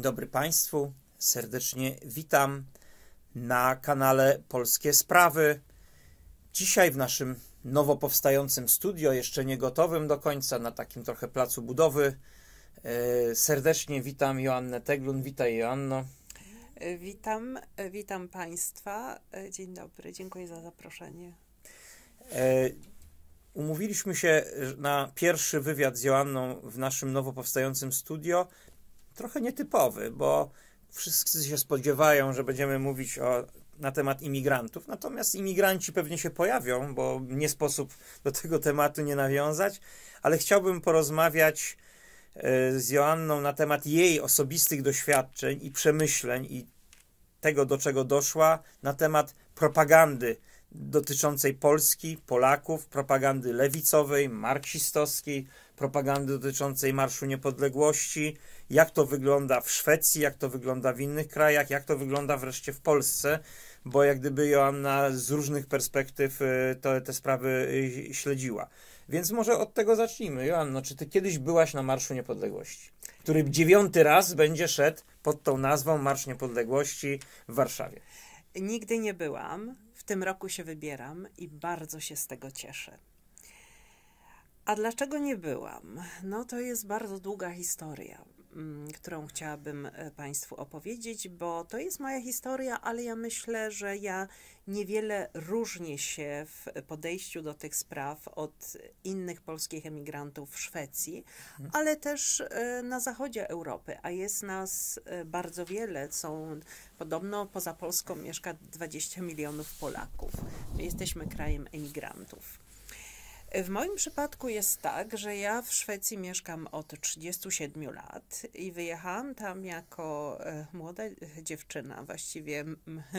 Dzień dobry Państwu. Serdecznie witam na kanale Polskie Sprawy. Dzisiaj w naszym nowo powstającym studio, jeszcze nie gotowym do końca, na takim trochę placu budowy. E, serdecznie witam Joannę Teglun. Witaj Joanno. E, witam, e, witam Państwa. Dzień dobry, dziękuję za zaproszenie. Umówiliśmy się na pierwszy wywiad z Joanną w naszym nowo powstającym studio trochę nietypowy, bo wszyscy się spodziewają, że będziemy mówić o, na temat imigrantów, natomiast imigranci pewnie się pojawią, bo nie sposób do tego tematu nie nawiązać, ale chciałbym porozmawiać e, z Joanną na temat jej osobistych doświadczeń i przemyśleń i tego, do czego doszła, na temat propagandy dotyczącej Polski, Polaków, propagandy lewicowej, marksistowskiej, propagandy dotyczącej Marszu Niepodległości, jak to wygląda w Szwecji, jak to wygląda w innych krajach, jak to wygląda wreszcie w Polsce, bo jak gdyby Joanna z różnych perspektyw y, te, te sprawy y, śledziła. Więc może od tego zacznijmy. Joanno, czy ty kiedyś byłaś na Marszu Niepodległości, który dziewiąty raz będzie szedł pod tą nazwą Marsz Niepodległości w Warszawie? Nigdy nie byłam. W tym roku się wybieram i bardzo się z tego cieszę. A dlaczego nie byłam? No to jest bardzo długa historia, mm, którą chciałabym e, Państwu opowiedzieć, bo to jest moja historia, ale ja myślę, że ja niewiele różnię się w podejściu do tych spraw od innych polskich emigrantów w Szwecji, mhm. ale też e, na zachodzie Europy, a jest nas e, bardzo wiele. Są podobno poza Polską mieszka 20 milionów Polaków. My jesteśmy krajem emigrantów. W moim przypadku jest tak, że ja w Szwecji mieszkam od 37 lat i wyjechałam tam jako e, młoda dziewczyna. Właściwie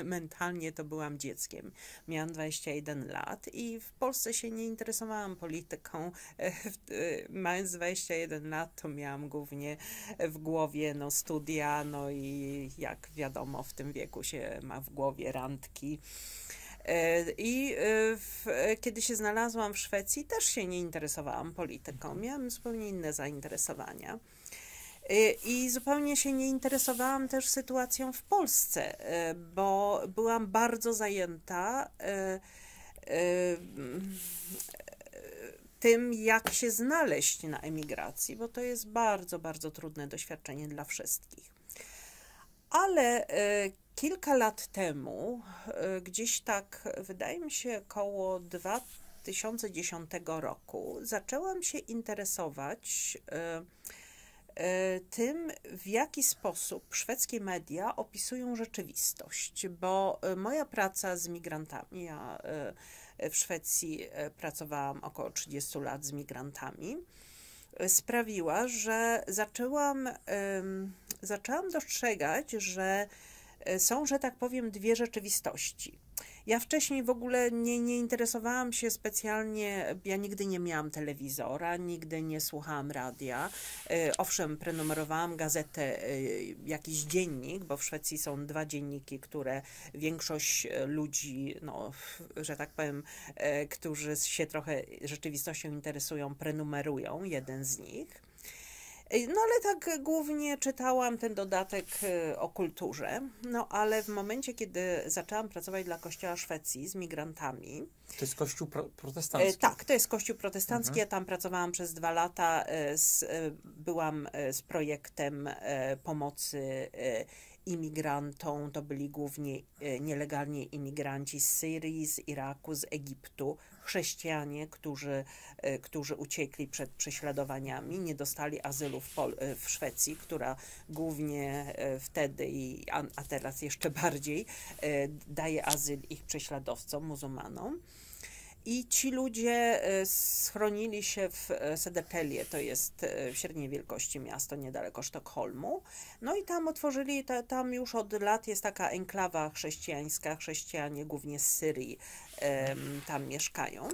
mentalnie to byłam dzieckiem. Miałam 21 lat i w Polsce się nie interesowałam polityką. E, e, mając 21 lat, to miałam głównie w głowie no, studia, no i jak wiadomo, w tym wieku się ma w głowie randki. E, I e, w, e, kiedy się znalazłam w Szwecji, też się nie interesowałam polityką. Miałam zupełnie inne zainteresowania. I zupełnie się nie interesowałam też sytuacją w Polsce, bo byłam bardzo zajęta tym, jak się znaleźć na emigracji, bo to jest bardzo, bardzo trudne doświadczenie dla wszystkich. Ale kilka lat temu, y, gdzieś tak, wydaje mi się, około 2010 roku, zaczęłam się interesować y, y, tym, w jaki sposób szwedzkie media opisują rzeczywistość, bo moja praca z migrantami, ja w Szwecji pracowałam około 30 lat z migrantami, sprawiła, że zaczęłam, zaczęłam dostrzegać, że E, są, że tak powiem, dwie rzeczywistości. Ja wcześniej w ogóle nie, nie interesowałam się specjalnie, ja nigdy nie miałam telewizora, nigdy nie słuchałam radia. E, owszem, prenumerowałam gazetę, e, jakiś dziennik, bo w Szwecji są dwa dzienniki, które większość ludzi, no, że tak powiem, którzy się trochę rzeczywistością interesują, prenumerują, jeden z nich. No ale tak głównie czytałam ten dodatek y, o kulturze, no ale w momencie, kiedy zaczęłam pracować dla Kościoła Szwecji z migrantami. To jest kościół pro e, protestancki? Tak, to jest kościół protestancki. Mhm. Ja tam pracowałam przez dwa lata, e, z, e, byłam z projektem pomocy imigrantą, To byli głównie e, nielegalni imigranci z Syrii, z Iraku, z Egiptu, chrześcijanie, którzy, e, którzy uciekli przed prześladowaniami, nie dostali azylu w, Pol e, w Szwecji, która głównie wtedy, i, a, a teraz jeszcze bardziej, daje azyl ich prześladowcom, muzułmanom. I ci ludzie e, schronili się w e, Södertälje, to jest e, średniej wielkości miasto niedaleko Sztokholmu. No i tam otworzyli, tam już od lat jest taka enklawa chrześcijańska, chrześcijanie głównie z Syrii tam mieszkają.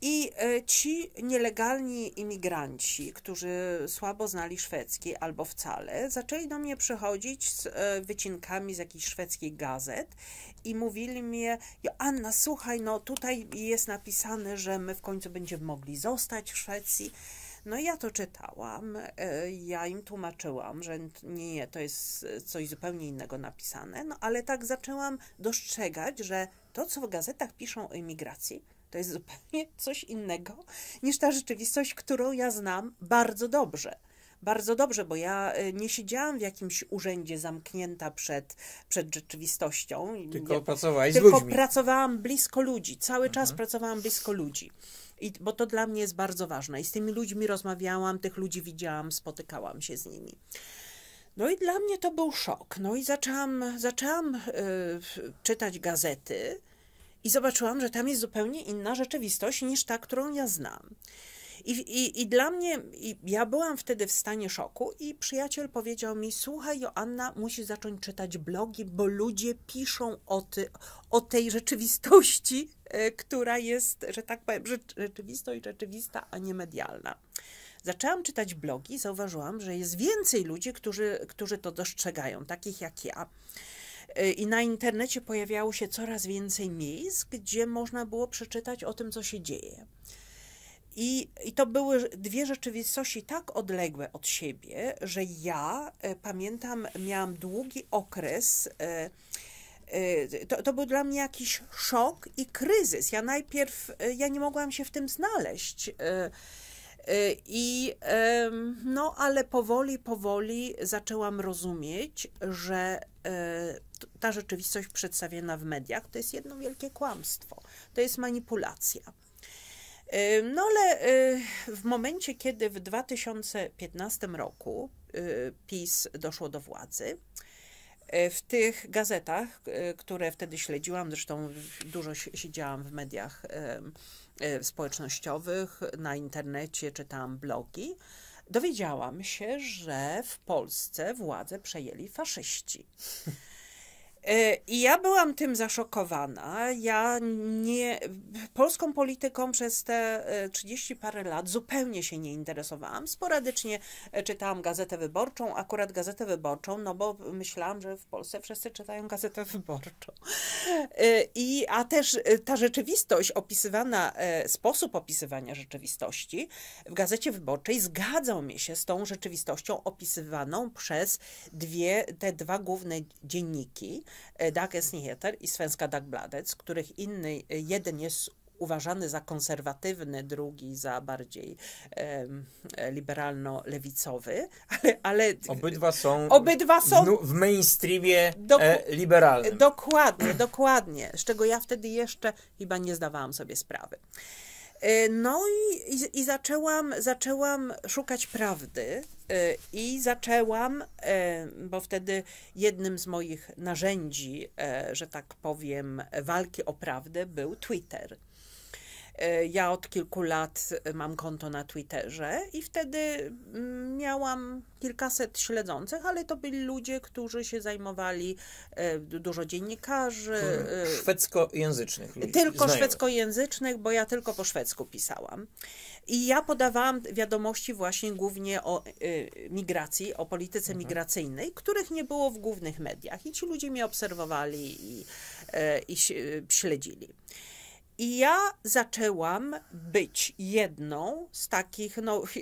I e, ci nielegalni imigranci, którzy słabo znali szwedzki albo wcale, zaczęli do mnie przychodzić z e, wycinkami z jakichś szwedzkich gazet i mówili mi: Joanna, słuchaj, no tutaj jest napisane, że my w końcu będziemy mogli zostać w Szwecji. No ja to czytałam, e, ja im tłumaczyłam, że nie, nie, to jest coś zupełnie innego napisane, no ale tak zaczęłam dostrzegać, że to, co w gazetach piszą o imigracji, to jest zupełnie coś innego niż ta rzeczywistość, którą ja znam bardzo dobrze bardzo dobrze, bo ja y, nie siedziałam w jakimś urzędzie zamknięta przed, przed rzeczywistością. Tylko nie, pracowałaś tylko z ludźmi. Tylko pracowałam blisko ludzi, cały czas mhm. pracowałam blisko ludzi. I, bo to dla mnie jest bardzo ważne. I z tymi ludźmi rozmawiałam, tych ludzi widziałam, spotykałam się z nimi. No i dla mnie to był szok. No i zaczęłam, zaczęłam y, czytać gazety, i zobaczyłam, że tam jest zupełnie inna rzeczywistość niż ta, którą ja znam. I, i, i dla mnie, i ja byłam wtedy w stanie szoku, i przyjaciel powiedział mi: Słuchaj, Joanna, musi zacząć czytać blogi, bo ludzie piszą o, ty, o tej rzeczywistości, e, która jest, że tak powiem, rzeczywistość rzeczywista, a nie medialna. Zaczęłam czytać blogi, zauważyłam, że jest więcej ludzi, którzy, którzy to dostrzegają, takich jak ja. E, I na internecie pojawiało się coraz więcej miejsc, gdzie można było przeczytać o tym, co się dzieje. I, I to były dwie rzeczywistości tak odległe od siebie, że ja e, pamiętam, miałam długi okres. E, to, to był dla mnie jakiś szok i kryzys. Ja najpierw, ja nie mogłam się w tym znaleźć. I no, ale powoli, powoli zaczęłam rozumieć, że ta rzeczywistość przedstawiona w mediach to jest jedno wielkie kłamstwo, to jest manipulacja. Y, no ale y, w momencie, kiedy w 2015 roku y, PiS doszło do władzy, w tych gazetach, które wtedy śledziłam, zresztą dużo siedziałam w mediach społecznościowych, na internecie, czytałam blogi, dowiedziałam się, że w Polsce władzę przejęli faszyści. E, I ja byłam tym zaszokowana. Ja nie, polską polityką przez te 30 e, parę lat zupełnie się nie interesowałam. Sporadycznie e, czytałam Gazetę Wyborczą, akurat Gazetę Wyborczą, no bo myślałam, że w Polsce wszyscy czytają Gazetę Wyborczą. I, a też ta rzeczywistość opisywana, sposób opisywania rzeczywistości w Gazecie Wyborczej zgadzał mi się z tą rzeczywistością opisywaną przez dwie, te dwa główne dzienniki. E, Dagens Nyheter i Svenska Dagbladet, z których inny, e, jeden jest uważany za konserwatywny, drugi za bardziej e, liberalno-lewicowy, ale, ale, e, Obydwa są, obydwa są w, w mainstreamie doku, e, liberalnym. Dokładnie, dokładnie, z czego ja wtedy jeszcze chyba nie zdawałam sobie sprawy. E, no i, i, i zaczęłam, zaczęłam szukać prawdy E, I zaczęłam, e, bo wtedy jednym z moich narzędzi, e, że tak powiem, walki o prawdę był Twitter. Ja od kilku lat mam konto na Twitterze i wtedy mm, miałam kilkaset śledzących, ale to byli ludzie, którzy się zajmowali dużo dziennikarzy. Mhm. Szwedzkojęzycznych. Tylko znajomych. szwedzkojęzycznych, bo ja tylko po szwedzku pisałam. I ja podawałam wiadomości właśnie głównie o y, migracji, o polityce mhm. migracyjnej, których nie było w głównych mediach. I ci ludzie mnie obserwowali i, e, i y, śledzili. I ja zaczęłam być jedną z takich, no, y,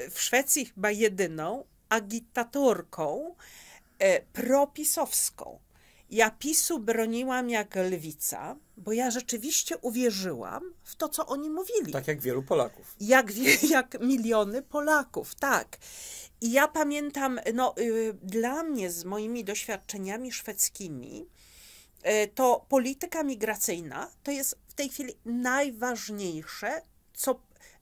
y, w Szwecji chyba jedyną agitatorką e, propisowską. Ja PiSu broniłam jak lwica, bo ja rzeczywiście uwierzyłam w to, co oni mówili. Tak jak wielu Polaków. Jak, jak miliony Polaków, tak. I ja pamiętam, no, y, dla mnie z moimi doświadczeniami szwedzkimi, y, to polityka migracyjna to jest w tej chwili najważniejsze, co,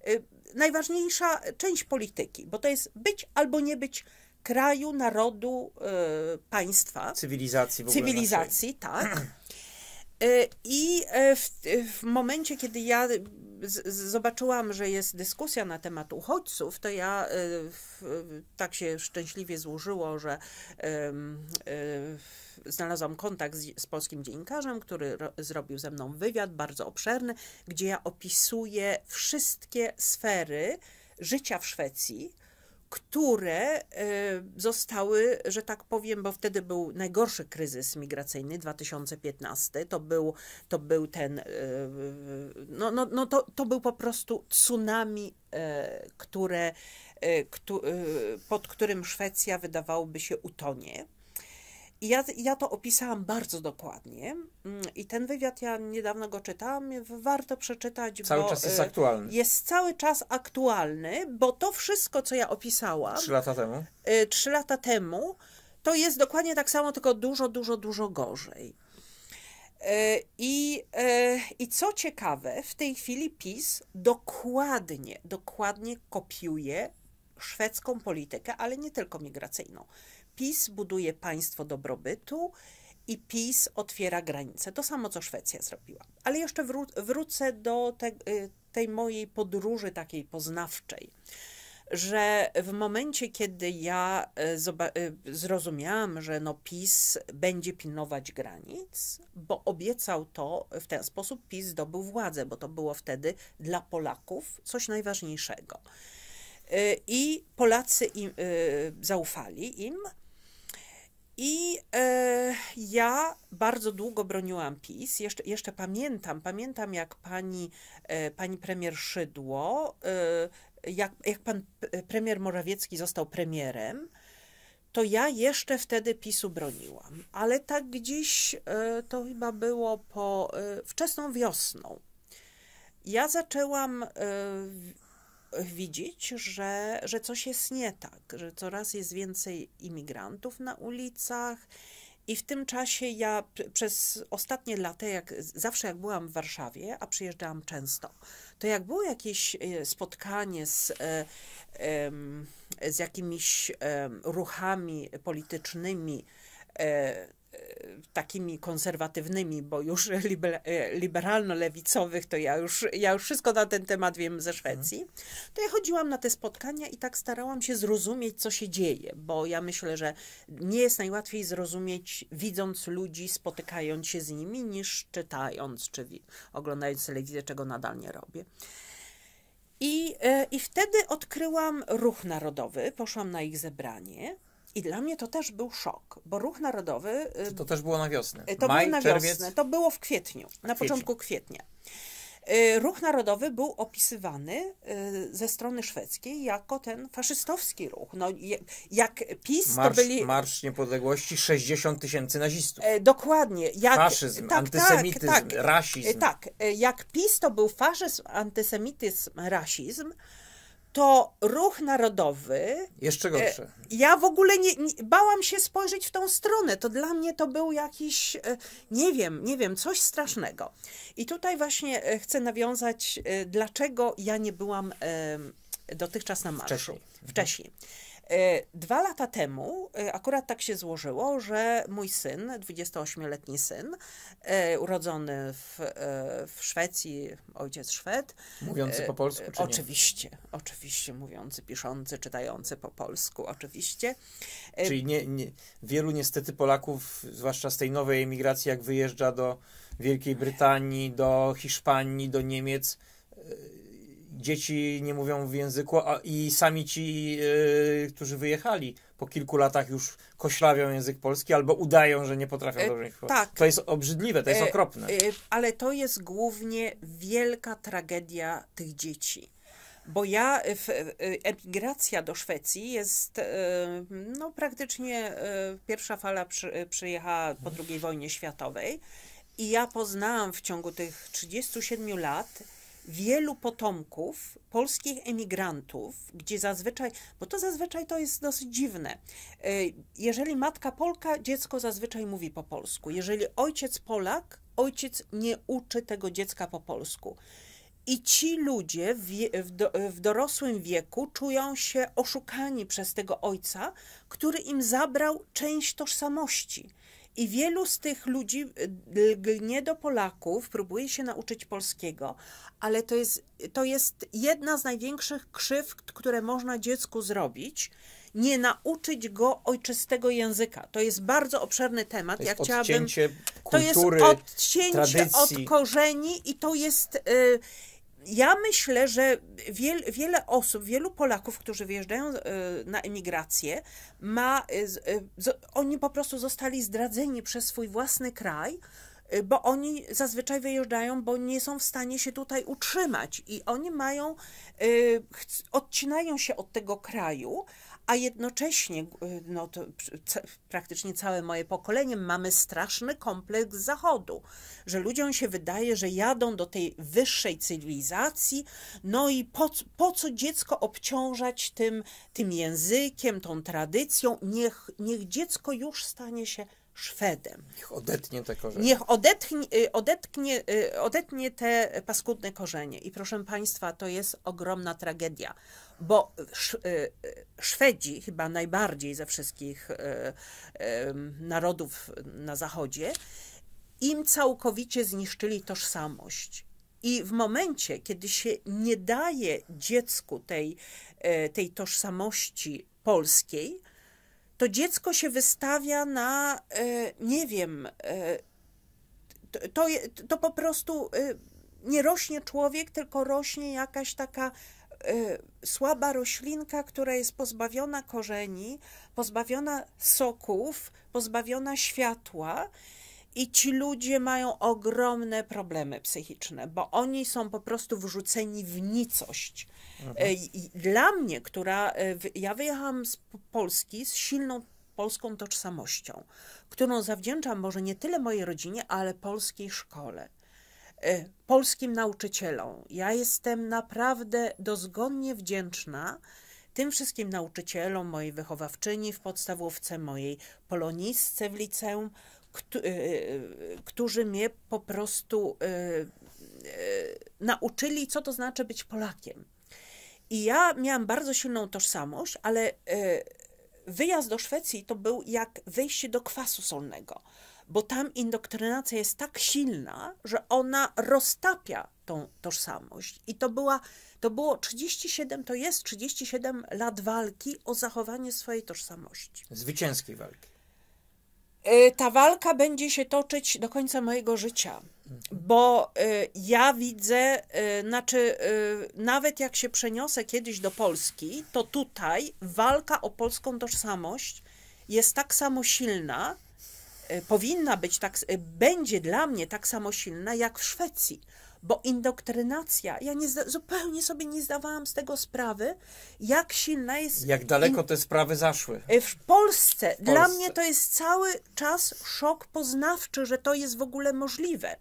y, najważniejsza część polityki, bo to jest być albo nie być kraju, narodu, e, państwa. Cywilizacji w ogóle. Cywilizacji, tak. E, I e, w, w, momencie, kiedy ja zobaczyłam, że jest dyskusja na temat uchodźców, to ja tak się szczęśliwie złożyło, że znalazłam kontakt z, z, polskim dziennikarzem, który ro, zrobił ze mną wywiad bardzo obszerny, gdzie ja opisuję wszystkie sfery życia w Szwecji które e, zostały, że tak powiem, bo wtedy był najgorszy kryzys migracyjny 2015, to był, to był ten, e, no, no, no to, to był po prostu tsunami, e, które, pod którym Szwecja wydawałoby się utonie ja, ja to opisałam bardzo dokładnie mm, i ten wywiad, ja niedawno go czytałam, warto przeczytać. Cały bo czas jest y, aktualny. Jest cały czas aktualny, bo to wszystko, co ja opisałam. Trzy lata temu. Y, trzy lata temu, to jest dokładnie tak samo, tylko dużo, dużo, dużo gorzej. Y, I, I co ciekawe, w tej chwili PiS dokładnie, dokładnie kopiuje szwedzką politykę, ale nie tylko migracyjną. PiS buduje państwo dobrobytu i PiS otwiera granice. To samo, co Szwecja zrobiła. Ale jeszcze wró- wrócę do te, y, tej mojej podróży takiej poznawczej, że w momencie, kiedy ja y, zoba- y, zrozumiałam, że no PiS będzie pilnować granic, bo obiecał to, w ten sposób PiS zdobył władzę, bo to było wtedy dla Polaków coś najważniejszego. I Polacy im, zaufali im, i e, ja bardzo długo broniłam PiS. Jeszcze, jeszcze pamiętam, pamiętam jak pani, e, pani premier Szydło, e, jak, jak pan e, premier Morawiecki został premierem, to ja jeszcze wtedy PiSu broniłam. Ale tak gdzieś e, to chyba było po e, wczesną wiosną. Ja zaczęłam widzieć, że, że coś jest nie tak, że coraz jest więcej imigrantów na ulicach. I w tym czasie ja przez ostatnie lata, jak zawsze jak byłam w Warszawie, a przyjeżdżałam często, to jak było jakieś e, spotkanie z, e, z jakimiś ruchami politycznymi, e, takimi konserwatywnymi, bo już liber, e, liberalno-lewicowych, to ja już, ja już wszystko na ten temat wiem ze Szwecji, mhm. to ja chodziłam na te spotkania i tak starałam się zrozumieć, co się dzieje, bo ja myślę, że nie jest najłatwiej zrozumieć, widząc ludzi, spotykając się z nimi, niż czytając czy oglądając telewizję, czego nadal nie robię. I, e, I wtedy odkryłam ruch narodowy, poszłam na ich zebranie i dla mnie to też był szok, bo ruch narodowy. Y, to, też było na wiosnę. Y, to Maj, było na czerwiec? wiosnę, to było w kwietniu, na kwietniu. początku kwietnia. Y, ruch narodowy był opisywany ze strony szwedzkiej jako ten faszystowski ruch. No, jak PiS marsz, to byli. Marsz Niepodległości 60 tysięcy nazistów. E, dokładnie. Jak, Faszyzm, tak, tak antysemityzm, tak, tak, rasizm. Tak, e, jak PiS to był faszyzm, antysemityzm, rasizm to ruch narodowy. Jeszcze e, gorsze. Ja w ogóle nie, nie, bałam się spojrzeć w tą stronę. To dla mnie to był jakiś, e, nie wiem, nie wiem, coś strasznego. I tutaj właśnie e, chcę nawiązać, dlaczego ja nie byłam dotychczas na marszu wcześniej. Mhm. wcześniej. E, dwa lata temu e, akurat tak się złożyło, że mój syn, 28-letni syn, e, urodzony w, w Szwecji, ojciec Szwed. Mówiący po polsku? Czy oczywiście, nie? oczywiście mówiący, piszący, czytający po polsku, oczywiście. Czyli nie, nie, wielu niestety Polaków, zwłaszcza z tej nowej emigracji, jak wyjeżdża do Wielkiej Brytanii, do Hiszpanii, do Niemiec dzieci nie mówią w języku, a i sami ci, yy, którzy wyjechali po kilku latach już koślawią język polski albo udają, że nie potrafią e, dobrze tak. To jest obrzydliwe, to jest e, okropne. E, ale to jest głównie wielka tragedia tych dzieci. Bo ja, emigracja do Szwecji jest, e, no praktycznie e, pierwsza fala przy, przyjechała po mhm. II wojnie światowej i ja poznałam w ciągu tych 37 lat wielu potomków polskich emigrantów, gdzie zazwyczaj, bo to zazwyczaj to jest dosyć dziwne. Y, jeżeli matka Polka, dziecko zazwyczaj mówi po polsku. Jeżeli ojciec Polak, ojciec nie uczy tego dziecka po polsku. I ci ludzie w, w, do, w, dorosłym wieku czują się oszukani przez tego ojca, który im zabrał część tożsamości. I wielu z tych ludzi lgnie y, do Polaków, próbuje się nauczyć polskiego, ale to jest, to jest jedna z największych krzywd, które można dziecku zrobić nie nauczyć go ojczystego języka. To jest bardzo obszerny temat. To jest ja chciałabym. Kultury, to jest odcięcie tradycji. od korzeni i to jest. Yy, ja myślę, że wiel, wiele osób, wielu Polaków, którzy wyjeżdżają e, na emigrację, ma, e, e, oni po prostu zostali zdradzeni przez swój własny kraj, bo oni zazwyczaj wyjeżdżają, bo nie są w stanie się tutaj utrzymać i oni mają, odcinają się od tego kraju, a jednocześnie y, no to praktycznie całe moje pokolenie mamy straszny kompleks Zachodu, że ludziom się wydaje, że jadą do tej wyższej cywilizacji, no i po, po co dziecko obciążać tym, tym językiem, tą tradycją, niech, niech dziecko już stanie się Szwedem. Niech odetnie te korzenie. Niech y, y, odetnie te paskudne korzenie. I proszę Państwa, to jest ogromna tragedia bo y, Szwedzi, chyba najbardziej ze wszystkich y, narodów na Zachodzie, im całkowicie zniszczyli tożsamość. I w momencie, kiedy się nie daje dziecku tej, e, tej tożsamości polskiej, to dziecko się wystawia na, e, nie wiem, e, to, to po prostu nie rośnie człowiek, tylko rośnie jakaś taka Y, słaba roślinka, która jest pozbawiona korzeni, pozbawiona soków, pozbawiona światła. I ci ludzie mają ogromne problemy psychiczne, bo oni są po prostu wrzuceni w nicość. Mhm. Y, dla mnie, która. Y, ja wyjechałam z Polski z silną polską tożsamością, którą zawdzięczam może nie tyle mojej rodzinie, ale polskiej szkole. E, polskim nauczycielom. Ja jestem naprawdę dozgonnie wdzięczna tym wszystkim nauczycielom, mojej wychowawczyni w podstawówce, mojej polonistce w liceum, e, e, którzy mnie po prostu nauczyli, co to znaczy być Polakiem. I ja miałam bardzo silną tożsamość, ale wyjazd do Szwecji to był jak wyjście do kwasu solnego bo tam indoktrynacja jest tak silna, że ona roztapia tą tożsamość. I to, była, to było 37, to jest 37 lat walki o zachowanie swojej tożsamości. Zwycięskiej walki. E, ta walka będzie się toczyć do końca mojego życia, mhm. bo e, ja widzę, e, znaczy, nawet jak się przeniosę kiedyś do Polski, to tutaj walka o polską tożsamość jest tak samo silna, Y, powinna być tak, y, będzie dla mnie tak samo silna jak w Szwecji, bo indoktrynacja, ja nie, zupełnie sobie nie zdawałam z tego sprawy, jak silna jest. Jak daleko in, te sprawy zaszły. Y, w Polsce. w Polsce. Dla mnie to jest cały czas szok poznawczy, że to jest w ogóle możliwe.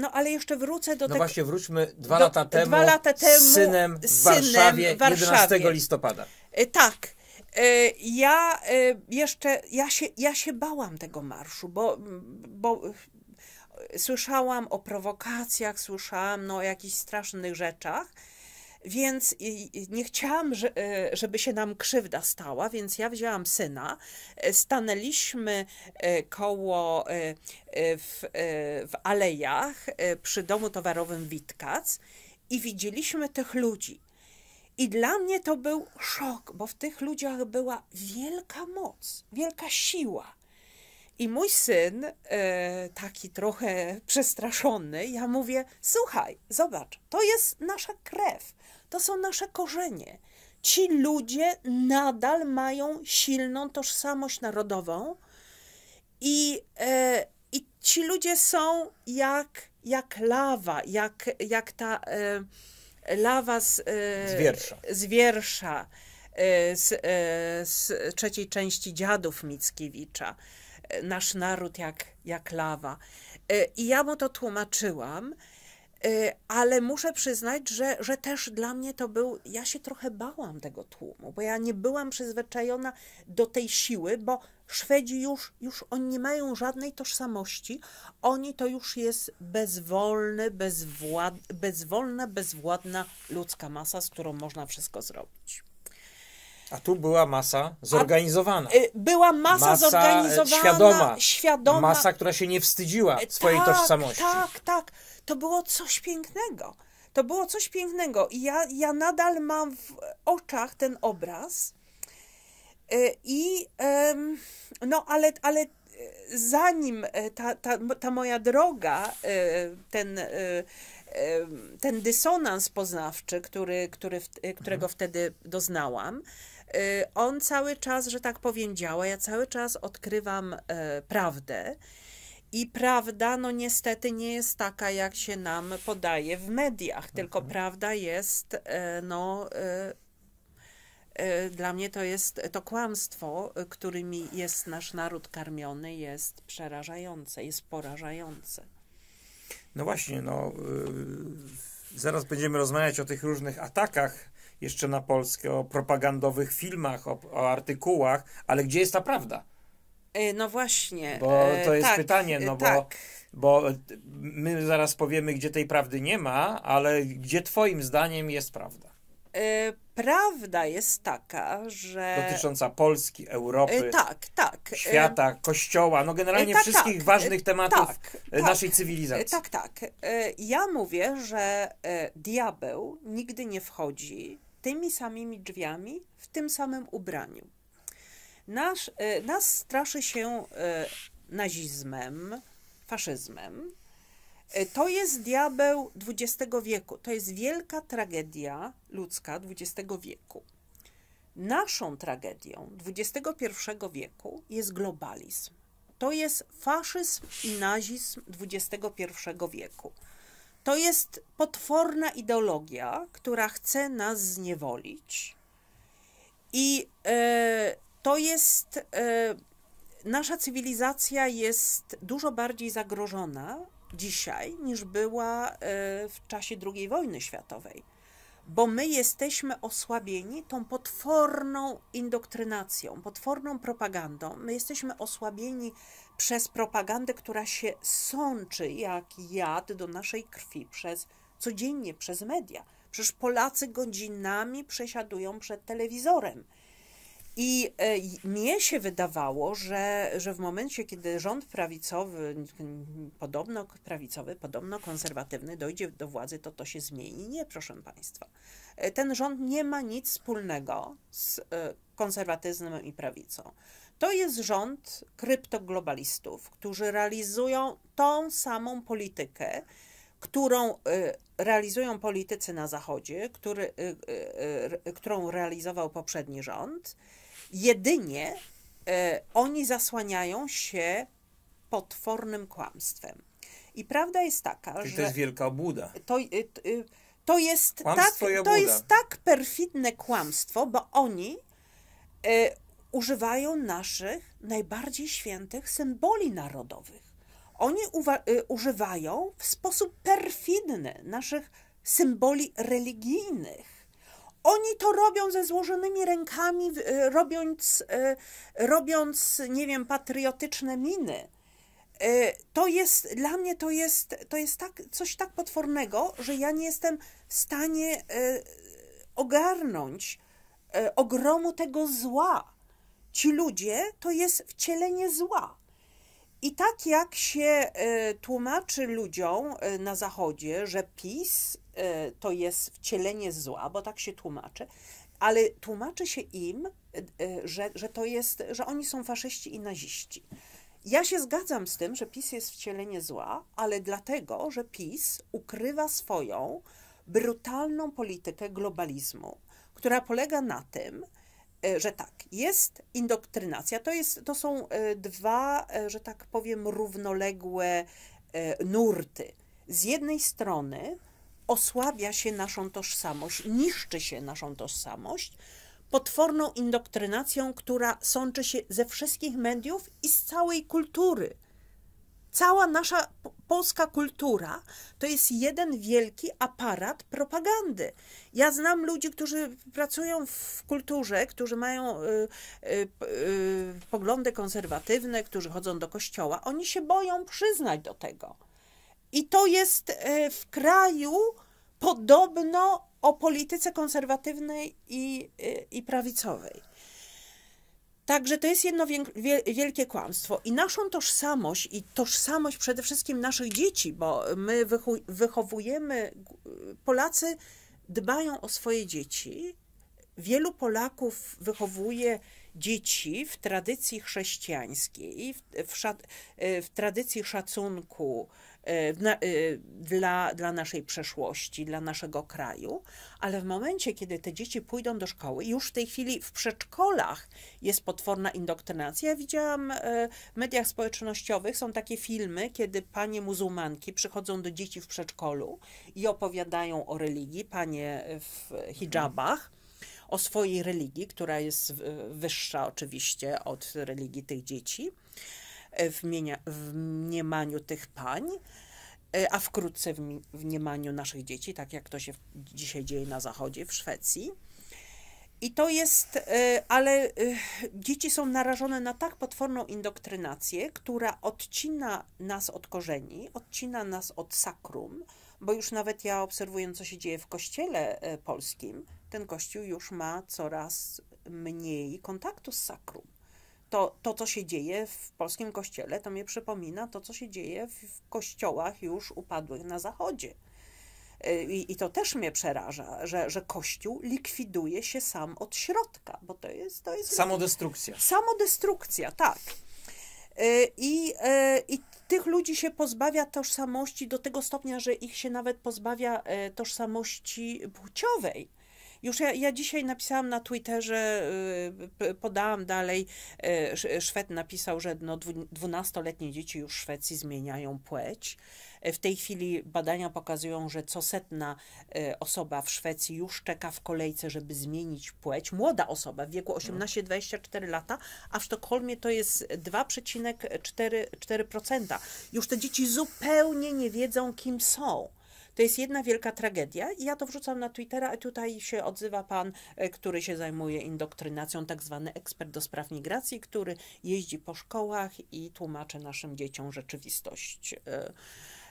No ale jeszcze wrócę do no tego. No właśnie, wróćmy dwa, do, lata temu, dwa lata temu z synem w Warszawie, synem w Warszawie 11 listopada. Tak, E, ja e, jeszcze, ja się, ja się bałam tego marszu, bo, bo e, słyszałam o prowokacjach, słyszałam no, o jakichś strasznych rzeczach, więc nie chciałam, żeby się nam krzywda stała, więc ja wzięłam syna. Stanęliśmy koło w, w alejach przy domu towarowym Witkac i widzieliśmy tych ludzi. I dla mnie to był szok, bo w tych ludziach była wielka moc, wielka siła. I mój syn, e, taki trochę przestraszony, ja mówię: Słuchaj, zobacz, to jest nasza krew, to są nasze korzenie. Ci ludzie nadal mają silną tożsamość narodową i, e, i ci ludzie są jak, jak lawa, jak, jak ta e, Lawa z, y, z wiersza, z, wiersza, y, z, y, z trzeciej części Dziadów Mickiewicza. Nasz naród jak, jak lawa. I ja mu to tłumaczyłam, Y, ale muszę przyznać, że, że też dla mnie to był. Ja się trochę bałam tego tłumu, bo ja nie byłam przyzwyczajona do tej siły, bo Szwedzi już, już oni nie mają żadnej tożsamości. Oni to już jest bezwolny, bezwład, bezwolna, bezwładna ludzka masa, z którą można wszystko zrobić. A tu była masa zorganizowana. A, y, była masa, masa, e, zorganizowana, świadoma, świadoma. Masa, która się nie wstydziła e, swojej tak, tożsamości. Tak, tak. To było coś pięknego. To było coś pięknego. I ja, ja nadal mam w oczach ten obraz. E, I no, ale, ale zanim ta, ta, ta moja droga, ten, ten dysonans poznawczy, który, który, którego mhm. wtedy doznałam, Y, on cały czas, że tak powiem, działa. Ja cały czas odkrywam e, prawdę. I prawda, no niestety, nie jest taka, jak się nam podaje w mediach, tylko mhm. prawda jest, e, no. E, dla mnie to jest to kłamstwo, którymi jest nasz naród karmiony, jest przerażające, jest porażające. No właśnie, no. Y, zaraz będziemy rozmawiać o tych różnych atakach jeszcze na Polskę o propagandowych filmach, o, o artykułach, ale gdzie jest ta prawda? E, no właśnie. Bo e, to jest tak, pytanie, no e, bo, tak. bo my zaraz powiemy, gdzie tej prawdy nie ma, ale gdzie Twoim zdaniem jest prawda? Prawda jest taka, że. Dotycząca Polski, Europy. Tak, tak. Świata, kościoła, no generalnie tak, wszystkich tak. ważnych tematów tak, tak. naszej cywilizacji. Tak, tak. Ja mówię, że diabeł nigdy nie wchodzi tymi samymi drzwiami, w tym samym ubraniu. Nasz, e, nas straszy się e, nazizmem, faszyzmem. E, to jest diabeł XX wieku. To jest wielka tragedia ludzka XX wieku. Naszą tragedią XXI wieku jest globalizm. To jest faszyzm i nazizm XXI wieku. To jest potworna ideologia, która chce nas zniewolić. I e, to jest. E, nasza cywilizacja jest dużo bardziej zagrożona dzisiaj niż była e, w czasie II wojny światowej, bo my jesteśmy osłabieni tą potworną indoktrynacją, potworną propagandą. My jesteśmy osłabieni przez propagandę, która się sączy jak jad do naszej krwi przez codziennie przez media. Przecież Polacy godzinami przesiadują przed telewizorem E, I mnie się wydawało, że, że w momencie, kiedy rząd prawicowy, podobno prawicowy, podobno konserwatywny dojdzie do władzy, to to się zmieni. Nie, proszę Państwa. E, ten rząd nie ma nic wspólnego z e, konserwatyzmem i prawicą. To jest rząd kryptoglobalistów, którzy realizują tą samą politykę, którą realizują politycy na Zachodzie, który, którą realizował poprzedni rząd. Jedynie e, oni zasłaniają się potwornym kłamstwem. I prawda jest taka, Czyli że. E, e, to jest wielka obuda. To, to, jest, tak, to jest tak perfidne kłamstwo, bo oni używają naszych najbardziej świętych symboli narodowych. Oni używają w sposób perfidny naszych symboli religijnych oni to robią ze złożonymi rękami, e, robiąc, e, robiąc nie wiem, patriotyczne miny. E, to jest, dla mnie to jest, to jest tak, coś tak potwornego, że ja nie jestem w stanie ogarnąć ogromu tego zła. Ci ludzie to jest wcielenie zła. I tak jak się e, tłumaczy ludziom e, na Zachodzie, że PiS e, to jest wcielenie zła, bo tak się tłumaczy, ale tłumaczy się im, że, że to jest, że oni są faszyści i naziści. Ja się zgadzam z tym, że PiS jest wcielenie zła, ale dlatego, że PiS ukrywa swoją brutalną politykę globalizmu, która polega na tym, E, że tak, jest indoktrynacja, to, jest, to są e, dwa, e, że tak powiem, równoległe nurty. Z jednej strony osłabia się naszą tożsamość, niszczy się naszą tożsamość potworną indoktrynacją, która sączy się ze wszystkich mediów i z całej kultury cała nasza polska kultura to jest jeden wielki aparat propagandy. Ja znam ludzi, którzy pracują w kulturze, którzy mają y, y, y, poglądy konserwatywne, którzy chodzą do kościoła. Oni się boją przyznać do tego. I to jest e, w kraju podobno o polityce konserwatywnej i, i prawicowej. Także to jest jedno wielkie kłamstwo. I naszą tożsamość, i tożsamość przede wszystkim naszych dzieci, bo my wychowujemy, Polacy dbają o swoje dzieci. Wielu Polaków wychowuje dzieci w tradycji chrześcijańskiej, w, w, w tradycji szacunku, E, e, dla, dla naszej przeszłości, dla naszego kraju, ale w momencie, kiedy te dzieci pójdą do szkoły, już w tej chwili w przedszkolach jest potworna indoktrynacja. Ja widziałam e, w mediach społecznościowych, są takie filmy, kiedy panie muzułmanki przychodzą do dzieci w przedszkolu i opowiadają o religii, panie w hijabach o swojej religii, która jest wyższa oczywiście od religii tych dzieci. E, w, mienia, w mniemaniu tych pań, e, a wkrótce w, w mniemaniu naszych dzieci, tak jak to się dzisiaj dzieje na Zachodzie, w Szwecji. I to jest, e, ale dzieci są narażone na tak potworną indoktrynację, która odcina nas od korzeni, odcina nas od sakrum, bo już nawet ja obserwuję, co się dzieje w kościele polskim, ten kościół już ma coraz mniej kontaktu z sakrum to, to, co się dzieje w polskim kościele, to mnie przypomina to, co się dzieje w, w kościołach już upadłych na zachodzie. Y, I, I, to też mnie przeraża, że, że Kościół likwiduje się sam od środka, bo to jest. To jest Samodestrukcja. Samodestrukcja, tak. Y, I, y, I tych ludzi się pozbawia tożsamości do tego stopnia, że ich się nawet pozbawia tożsamości płciowej już ja, ja dzisiaj napisałam na Twitterze, y, podałam dalej, y, Szwed napisał, że no 12-letnie dzieci już w Szwecji zmieniają płeć. W tej chwili badania pokazują, że co setna y, osoba w Szwecji już czeka w kolejce, żeby zmienić płeć. Młoda osoba w wieku 18-24 mhm. lata, a w Sztokholmie to jest 2,4%. Już te dzieci zupełnie nie wiedzą, kim są. To jest jedna wielka tragedia i ja to wrzucam na Twittera, a tutaj się odzywa pan, e, który się zajmuje indoktrynacją, tak zwany ekspert do spraw migracji, który jeździ po szkołach i tłumaczy naszym dzieciom rzeczywistość e,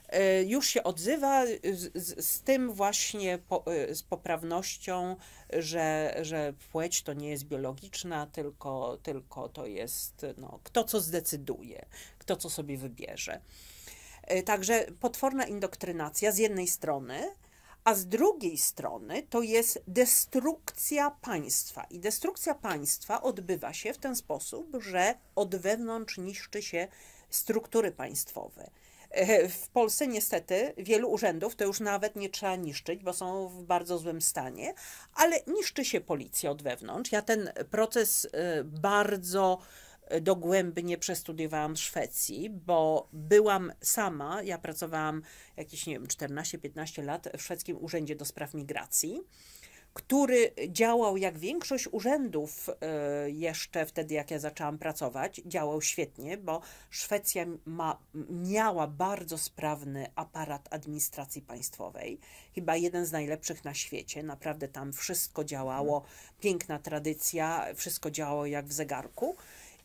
e, już się odzywa z, z, z tym właśnie po, z poprawnością, że, że płeć to nie jest biologiczna, tylko, tylko to jest no, kto co zdecyduje, kto co sobie wybierze. E, także potworna indoktrynacja z jednej strony, a z drugiej strony to jest destrukcja państwa. I destrukcja państwa odbywa się w ten sposób, że od wewnątrz niszczy się struktury państwowe. E, w Polsce niestety wielu urzędów to już nawet nie trzeba niszczyć, bo są w bardzo złym stanie, ale niszczy się policję od wewnątrz. Ja ten proces e, bardzo dogłębnie przestudiowałam Szwecji, bo byłam sama, ja pracowałam jakieś, nie wiem, 14-15 lat w Szwedzkim Urzędzie do Spraw Migracji, który działał jak większość urzędów e, jeszcze wtedy, jak ja zaczęłam pracować, działał świetnie, bo Szwecja ma, miała bardzo sprawny aparat administracji państwowej, chyba jeden z najlepszych na świecie. Naprawdę tam wszystko działało, piękna tradycja, wszystko działało jak w zegarku.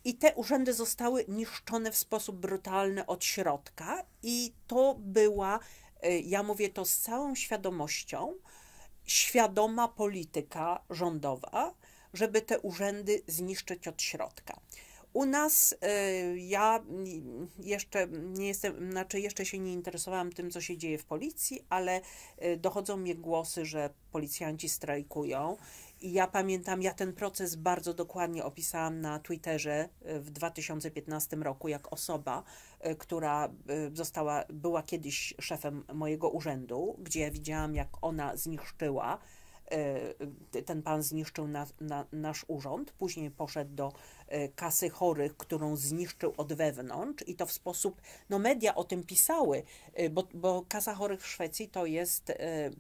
I te urzędy zostały niszczone w sposób brutalny od środka, i to była, y, ja mówię to z całą świadomością, świadoma polityka rządowa, żeby te urzędy zniszczyć od środka. U nas y, ja jeszcze nie jestem, znaczy jeszcze się nie interesowałam tym, co się dzieje w policji, ale y, dochodzą mnie głosy, że policjanci strajkują. I ja pamiętam, ja ten proces bardzo dokładnie opisałam na Twitterze y, w 2015 roku, jak osoba, która została, była kiedyś szefem mojego urzędu, gdzie widziałam, jak ona zniszczyła E, ten pan zniszczył na, na, nasz urząd, później poszedł do e, kasy chorych, którą zniszczył od wewnątrz i to w sposób, no media o tym pisały, e, bo, bo kasa chorych w Szwecji to jest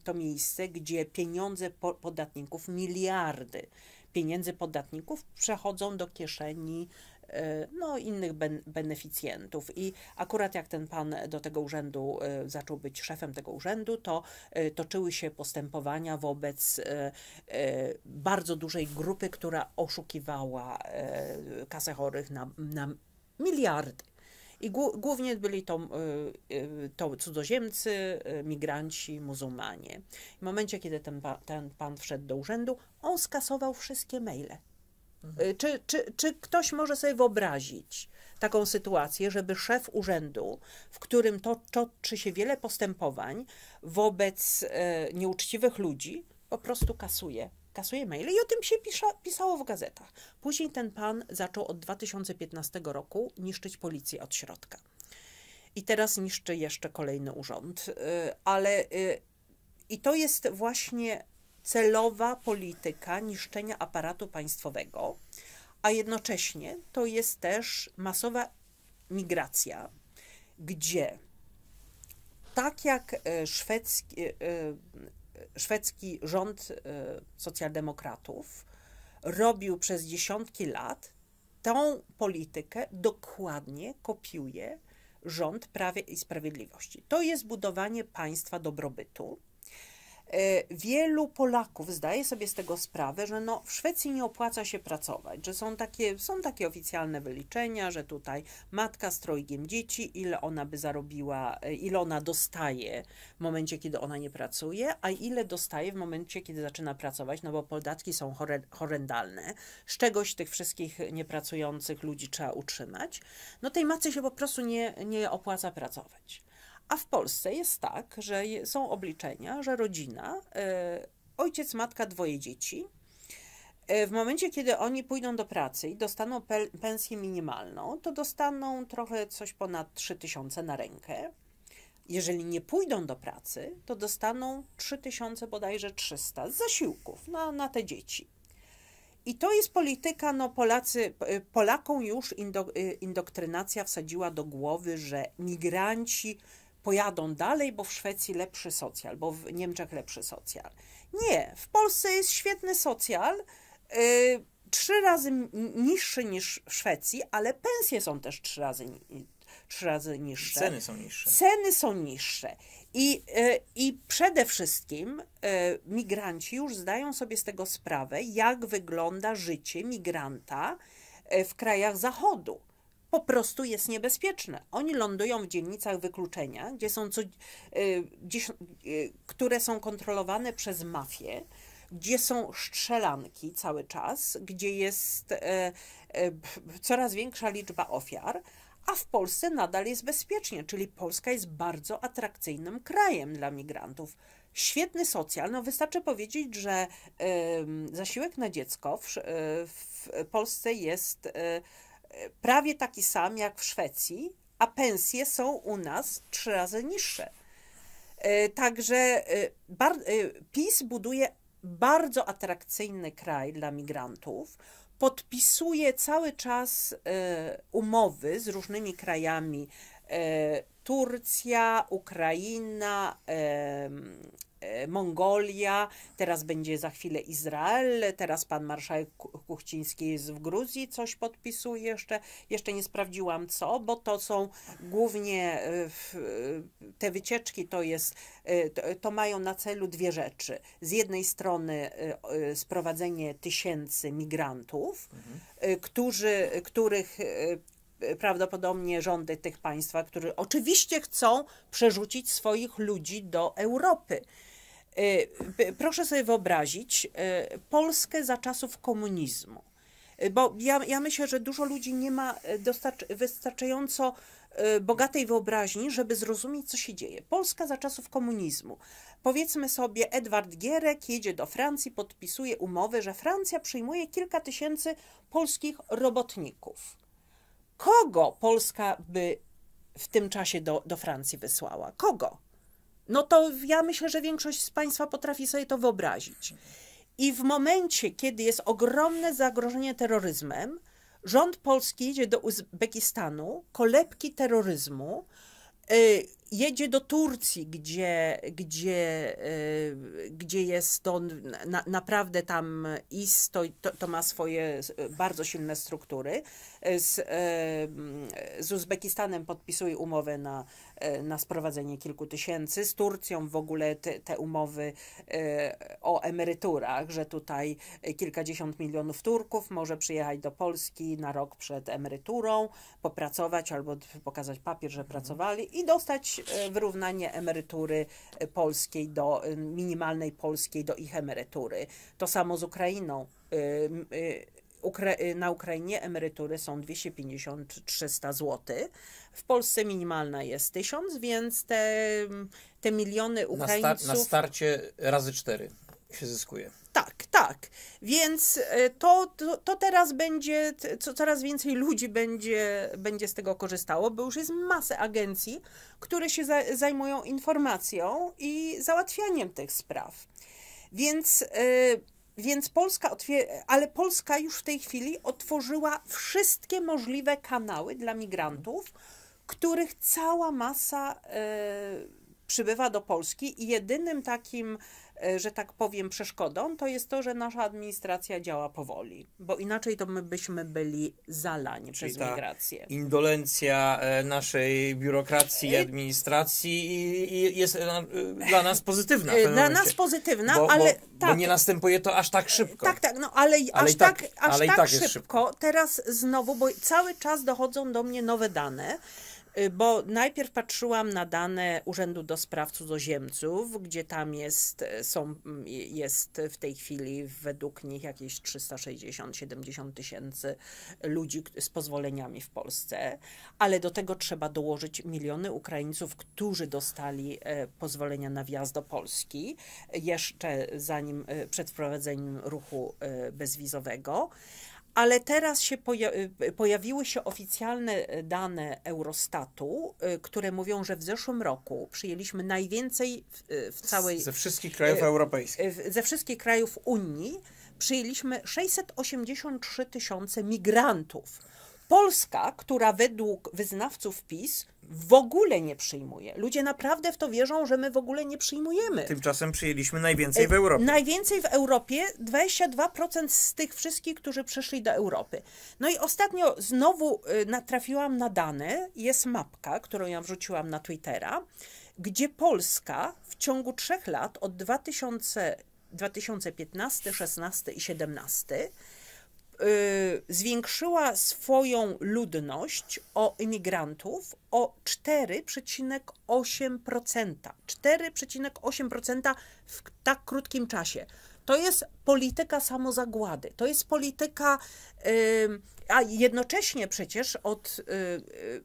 to miejsce, gdzie pieniądze podatników, miliardy pieniędzy podatników przechodzą do kieszeni E, no, innych ben, beneficjentów. I akurat jak ten pan do tego urzędu e, zaczął być szefem tego urzędu, to e, toczyły się postępowania wobec bardzo dużej grupy, która oszukiwała kasę chorych na, na miliardy. I głównie byli to, to cudzoziemcy, migranci, muzułmanie. W momencie, kiedy ten, pan, ten pan wszedł do urzędu, on skasował wszystkie maile Y, czy, czy, czy ktoś może sobie wyobrazić taką sytuację, żeby szef urzędu, w którym to toczy się wiele postępowań wobec e, nieuczciwych ludzi, po prostu kasuje kasuje maile i o tym się pisało w gazetach. Później ten pan zaczął od 2015 roku niszczyć policję od środka. I teraz niszczy jeszcze kolejny urząd, y, ale i to jest właśnie celowa polityka niszczenia aparatu państwowego, a jednocześnie to jest też masowa migracja, gdzie tak jak e, szwedzki, e, e, szwedzki rząd socjaldemokratów robił przez dziesiątki lat, tą politykę dokładnie kopiuje rząd Prawie i Sprawiedliwości. To jest budowanie państwa dobrobytu, E, wielu Polaków zdaje sobie z tego sprawę, że no, w Szwecji nie opłaca się pracować, że są takie, są takie oficjalne wyliczenia, że tutaj matka z trojgiem dzieci, ile ona by zarobiła, e, ile ona dostaje w momencie, kiedy ona nie pracuje, a ile dostaje w momencie, kiedy zaczyna pracować, no bo podatki są horrendalne, z czegoś tych wszystkich niepracujących ludzi trzeba utrzymać, no tej matce się po prostu nie, nie opłaca pracować. A w Polsce jest tak, że są obliczenia, że rodzina, e, ojciec, matka, dwoje dzieci, e, w momencie, kiedy oni pójdą do pracy i dostaną pensję minimalną, to dostaną trochę coś ponad 3000 na rękę. Jeżeli nie pójdą do pracy, to dostaną 3000 bodajże 300 z zasiłków na, na te dzieci. I to jest polityka, no Polacy, e, Polakom już indo, indoktrynacja wsadziła do głowy, że migranci pojadą dalej, bo w Szwecji lepszy socjal, bo w Niemczech lepszy socjal. Nie, w Polsce jest świetny socjal, yy, trzy razy niższy niż w Szwecji, ale pensje są też trzy razy, trzy razy niższe. Ceny są niższe. Ceny są niższe. I, y, I przede wszystkim y, migranci już zdają sobie z tego sprawę, jak wygląda życie migranta y, w krajach zachodu po prostu jest niebezpieczne. Oni lądują w dzielnicach wykluczenia, gdzie są co, y, y, które są kontrolowane przez mafię, gdzie są strzelanki cały czas, gdzie jest e, e, coraz większa liczba ofiar, a w Polsce nadal jest bezpiecznie, czyli Polska jest bardzo atrakcyjnym krajem dla migrantów. Świetny socjal, no wystarczy powiedzieć, że zasiłek na dziecko w, Polsce jest e, prawie taki sam jak w Szwecji, a pensje są u nas trzy razy niższe. E, także e, e, PiS buduje bardzo atrakcyjny kraj dla migrantów. Podpisuje cały czas umowy z różnymi krajami E, Turcja, Ukraina, e, Mongolia, teraz będzie za chwilę Izrael, teraz pan marszałek Kuchciński jest w Gruzji, coś podpisuje jeszcze, jeszcze nie sprawdziłam co, bo to są głównie e, te wycieczki to jest, to mają na celu dwie rzeczy. Z jednej strony sprowadzenie tysięcy migrantów, mhm. którzy, których Y, prawdopodobnie rządy tych państw, które oczywiście chcą przerzucić swoich ludzi do Europy. Y, proszę sobie wyobrazić y, Polskę za czasów komunizmu. Bo ja, ja myślę, że dużo ludzi nie ma wystarczająco bogatej wyobraźni, żeby zrozumieć, co się dzieje. Polska za czasów komunizmu. Powiedzmy sobie, Edward Gierek jedzie do Francji, podpisuje umowę, że Francja przyjmuje kilka tysięcy polskich robotników kogo Polska by w tym czasie do, do Francji wysłała? Kogo? No to ja myślę, że większość z Państwa potrafi sobie to wyobrazić. I w momencie, kiedy jest ogromne zagrożenie terroryzmem, rząd polski idzie do Uzbekistanu, kolebki terroryzmu, y, jedzie do Turcji, gdzie, gdzie, y, gdzie jest to na, naprawdę tam IS, to, to, ma swoje bardzo silne struktury. Z, y, z Uzbekistanem podpisuje umowę na E, na sprowadzenie kilku tysięcy. Z Turcją w ogóle te, te umowy e, o emeryturach, że tutaj kilkadziesiąt milionów Turków może przyjechać do Polski na rok przed emeryturą, popracować albo pokazać papier, że mhm. pracowali i dostać e, wyrównanie emerytury polskiej do minimalnej polskiej do ich emerytury. To samo z Ukrainą. Ukra y, na Ukrainie emerytury są 250-300 zł. W Polsce minimalna jest 1000, więc te, te miliony Ukraińców... Na, star na starcie razy 4 się zyskuje. Tak, tak. Więc y, to, to, to, teraz będzie, co coraz więcej ludzi będzie, będzie z tego korzystało, bo już jest masę agencji, które się za, zajmują informacją i załatwianiem tych spraw. Więc. Yy, więc Polska, ale Polska już w tej chwili otworzyła wszystkie możliwe kanały dla migrantów, których cała masa e, przybywa do Polski i jedynym takim E, że tak powiem, przeszkodą, to jest to, że nasza administracja działa powoli, bo inaczej to my byśmy byli zalani Czyli przez migrację. Indolencja e, naszej biurokracji e, i administracji jest dla nas pozytywna. Dla momencie. nas pozytywna, bo, ale bo, tak. Bo nie następuje to aż tak szybko. Tak, tak, no ale, ale aż tak, tak, aż ale tak, tak szybko. Teraz znowu, bo cały czas dochodzą do mnie nowe dane. Y, bo najpierw patrzyłam na dane Urzędu do Spraw Cudzoziemców, gdzie tam jest, y, są, mm, jest w tej chwili według nich jakieś 360-70 tysięcy ludzi z pozwoleniami w Polsce, ale do tego trzeba dołożyć miliony Ukraińców, którzy dostali y, pozwolenia na wjazd do Polski jeszcze zanim przed wprowadzeniem ruchu bezwizowego ale teraz się poja y, pojawiły się oficjalne y, dane Eurostatu, y, które mówią, że w zeszłym roku przyjęliśmy najwięcej w, w całej. Ze wszystkich krajów europejskich. Ze wszystkich krajów Unii przyjęliśmy 683 tysiące migrantów Polska, która według wyznawców PiS w ogóle nie przyjmuje. Ludzie naprawdę w to wierzą, że my w ogóle nie przyjmujemy. Tymczasem przyjęliśmy najwięcej w e, Europie. Najwięcej w Europie, 22% z tych wszystkich, którzy przyszli do Europy. No i ostatnio znowu y, natrafiłam na dane, jest mapka, którą ja wrzuciłam na Twittera, gdzie Polska w ciągu trzech lat od 2000, 2015, 16 i 17 Y, zwiększyła swoją ludność o imigrantów o 4,8%. 4,8% w tak krótkim czasie. To jest polityka samozagłady, to jest polityka, y, a jednocześnie przecież od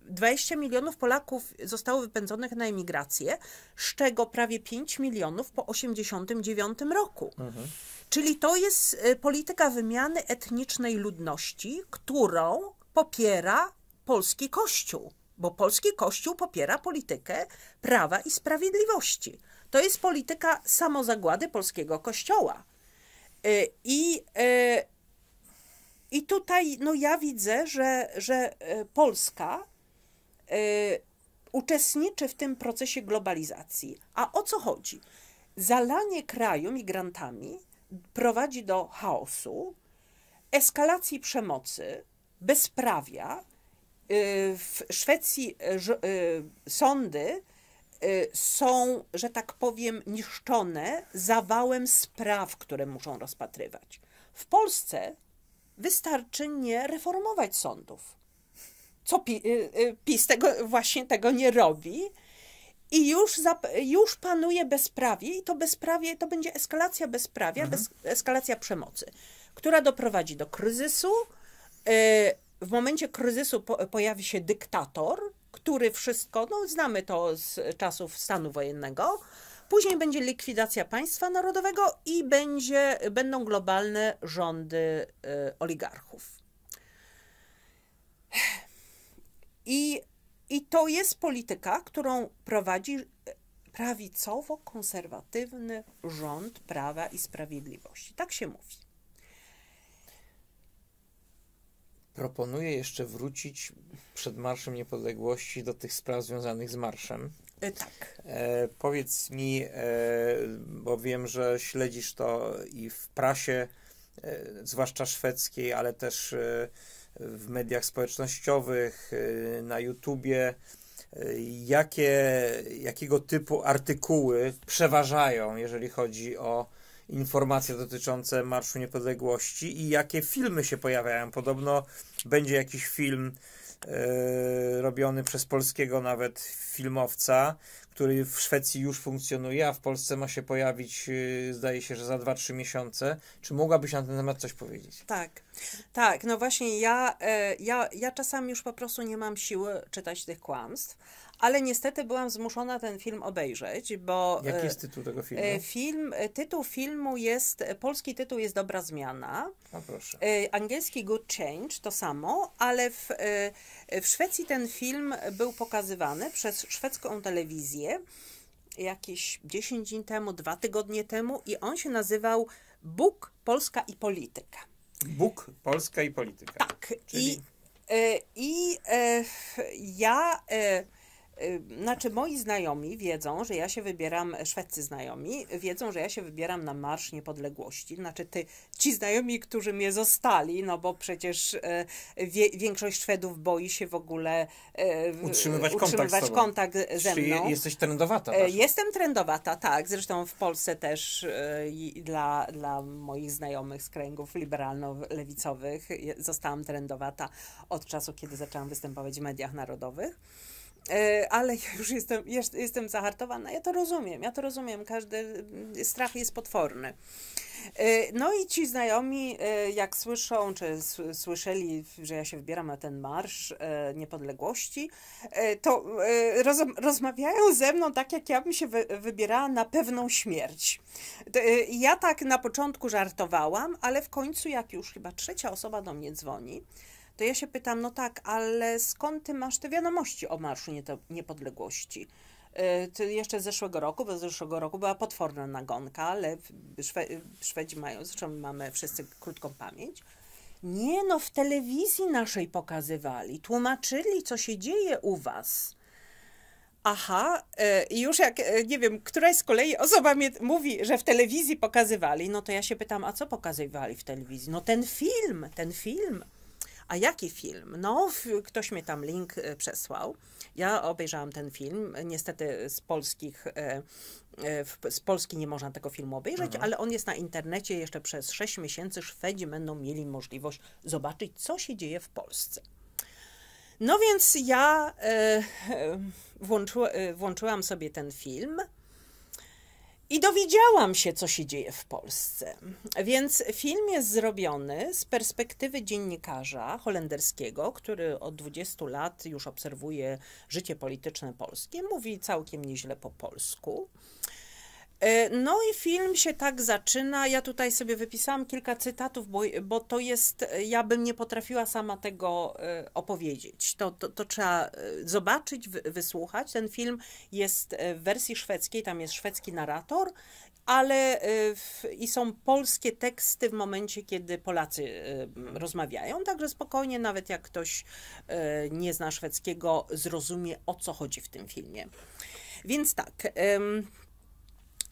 20 y, milionów Polaków zostało wypędzonych na emigrację, z czego prawie 5 milionów po 89 roku. Mhm. Czyli to jest y, polityka wymiany etnicznej ludności, którą popiera polski Kościół, bo polski Kościół popiera politykę prawa i sprawiedliwości. To jest polityka samozagłady polskiego Kościoła. Y, I, y, i tutaj no ja widzę, że, że Polska uczestniczy w tym procesie globalizacji. A o co chodzi? Zalanie kraju migrantami prowadzi do chaosu, eskalacji przemocy, bezprawia. Y, w Szwecji y, y, sądy są, że tak powiem, niszczone zawałem spraw, które muszą rozpatrywać. W Polsce wystarczy nie reformować sądów. Co PiS tego, właśnie tego nie robi, i już, już panuje bezprawie, i to bezprawie to będzie eskalacja bezprawia, mhm. bez, eskalacja przemocy, która doprowadzi do kryzysu. Y, w momencie kryzysu po, pojawi się dyktator, który wszystko, no znamy to z czasów stanu wojennego. Później będzie likwidacja państwa narodowego i będzie, będą globalne rządy y, oligarchów. I i to jest polityka, którą prowadzi e, prawicowo-konserwatywny rząd Prawa i Sprawiedliwości. Tak się mówi. Proponuję jeszcze wrócić przed Marszem Niepodległości do tych spraw związanych z marszem. E, tak. E, powiedz mi, e, bo wiem, że śledzisz to i w prasie, e, zwłaszcza szwedzkiej, ale też w mediach społecznościowych, y, na YouTubie, y, jakie, jakiego typu artykuły przeważają, jeżeli chodzi o informacje dotyczące Marszu Niepodległości i jakie filmy się pojawiają. Podobno będzie jakiś film y, robiony przez polskiego nawet filmowca, który w Szwecji już funkcjonuje, a w Polsce ma się pojawić, y, zdaje się, że za 2-3 miesiące. Czy mogłabyś na ten temat coś powiedzieć? Tak, tak. No właśnie, ja, e, ja, ja czasami już po prostu nie mam siły czytać tych kłamstw, ale niestety byłam zmuszona ten film obejrzeć, bo... Jaki e, jest tytuł tego filmu? E, film, e, tytuł filmu jest, polski tytuł jest Dobra Zmiana. A proszę. Angielski Good Change, to samo, ale w, w Szwecji ten film był pokazywany przez szwedzką telewizję jakieś 10 dni temu, dwa tygodnie temu i on się nazywał Bóg, Polska i Polityka. Bóg, Polska i Polityka. Tak. Czyli... I, i, i ja Y, znaczy, moi znajomi wiedzą, że ja się wybieram, szwedzcy znajomi, wiedzą, że ja się wybieram na Marsz Niepodległości. Znaczy, ty, ci znajomi, którzy mnie zostali, no bo przecież y, wie, większość Szwedów boi się w ogóle utrzymywać, utrzymywać kontakt, kontakt ze mną. Czyli jesteś trendowata. E, też. Jestem trendowata, tak. Zresztą w Polsce też e, dla, dla moich znajomych z kręgów liberalno-lewicowych zostałam trendowata od czasu, kiedy zaczęłam występować w mediach narodowych. E, ale ja już jestem, jestem zahartowana. Ja to rozumiem, ja to rozumiem. Każdy mm, strach jest potworny. E, no i ci znajomi, e, jak słyszą, czy słyszeli, że ja się wybieram na ten marsz niepodległości, to roz rozmawiają ze mną tak, jak ja bym się wy wybierała na pewną śmierć. Ja tak na początku żartowałam, ale w końcu, jak już chyba trzecia osoba do mnie dzwoni, to ja się pytam, no tak, ale skąd ty masz te wiadomości o Marszu Niepodległości? Y, ty jeszcze z zeszłego roku, bo z zeszłego roku była potworna nagonka, ale Szwe Szwedzi mają, zresztą mamy wszyscy krótką pamięć. Nie, no w telewizji naszej pokazywali, tłumaczyli, co się dzieje u was. Aha, y, i już jak, y, nie wiem, któraś z kolei osoba mnie mówi, że w telewizji pokazywali, no to ja się pytam, a co pokazywali w telewizji? No ten film, ten film. A jaki film? No, ktoś mi tam link y, przesłał. Ja obejrzałam ten film. Niestety z polskich y, y, z Polski nie można tego filmu obejrzeć, mhm. ale on jest na internecie. Jeszcze przez 6 miesięcy Szwedzi będą mieli możliwość zobaczyć, co się dzieje w Polsce. No więc ja włączyłam sobie ten film. I dowiedziałam się, co się dzieje w Polsce. Więc film jest zrobiony z perspektywy dziennikarza holenderskiego, który od 20 lat już obserwuje życie polityczne polskie, mówi całkiem nieźle po polsku. E, no i film się tak zaczyna. Ja tutaj sobie wypisałam kilka cytatów, bo, bo to jest, ja bym nie potrafiła sama tego e, opowiedzieć. To, to, to trzeba e, zobaczyć, wysłuchać. Ten film jest w wersji szwedzkiej, tam jest szwedzki narrator ale w, i są polskie teksty w momencie, kiedy Polacy rozmawiają, także spokojnie, nawet jak ktoś nie zna szwedzkiego, zrozumie o co chodzi w tym filmie. Więc tak.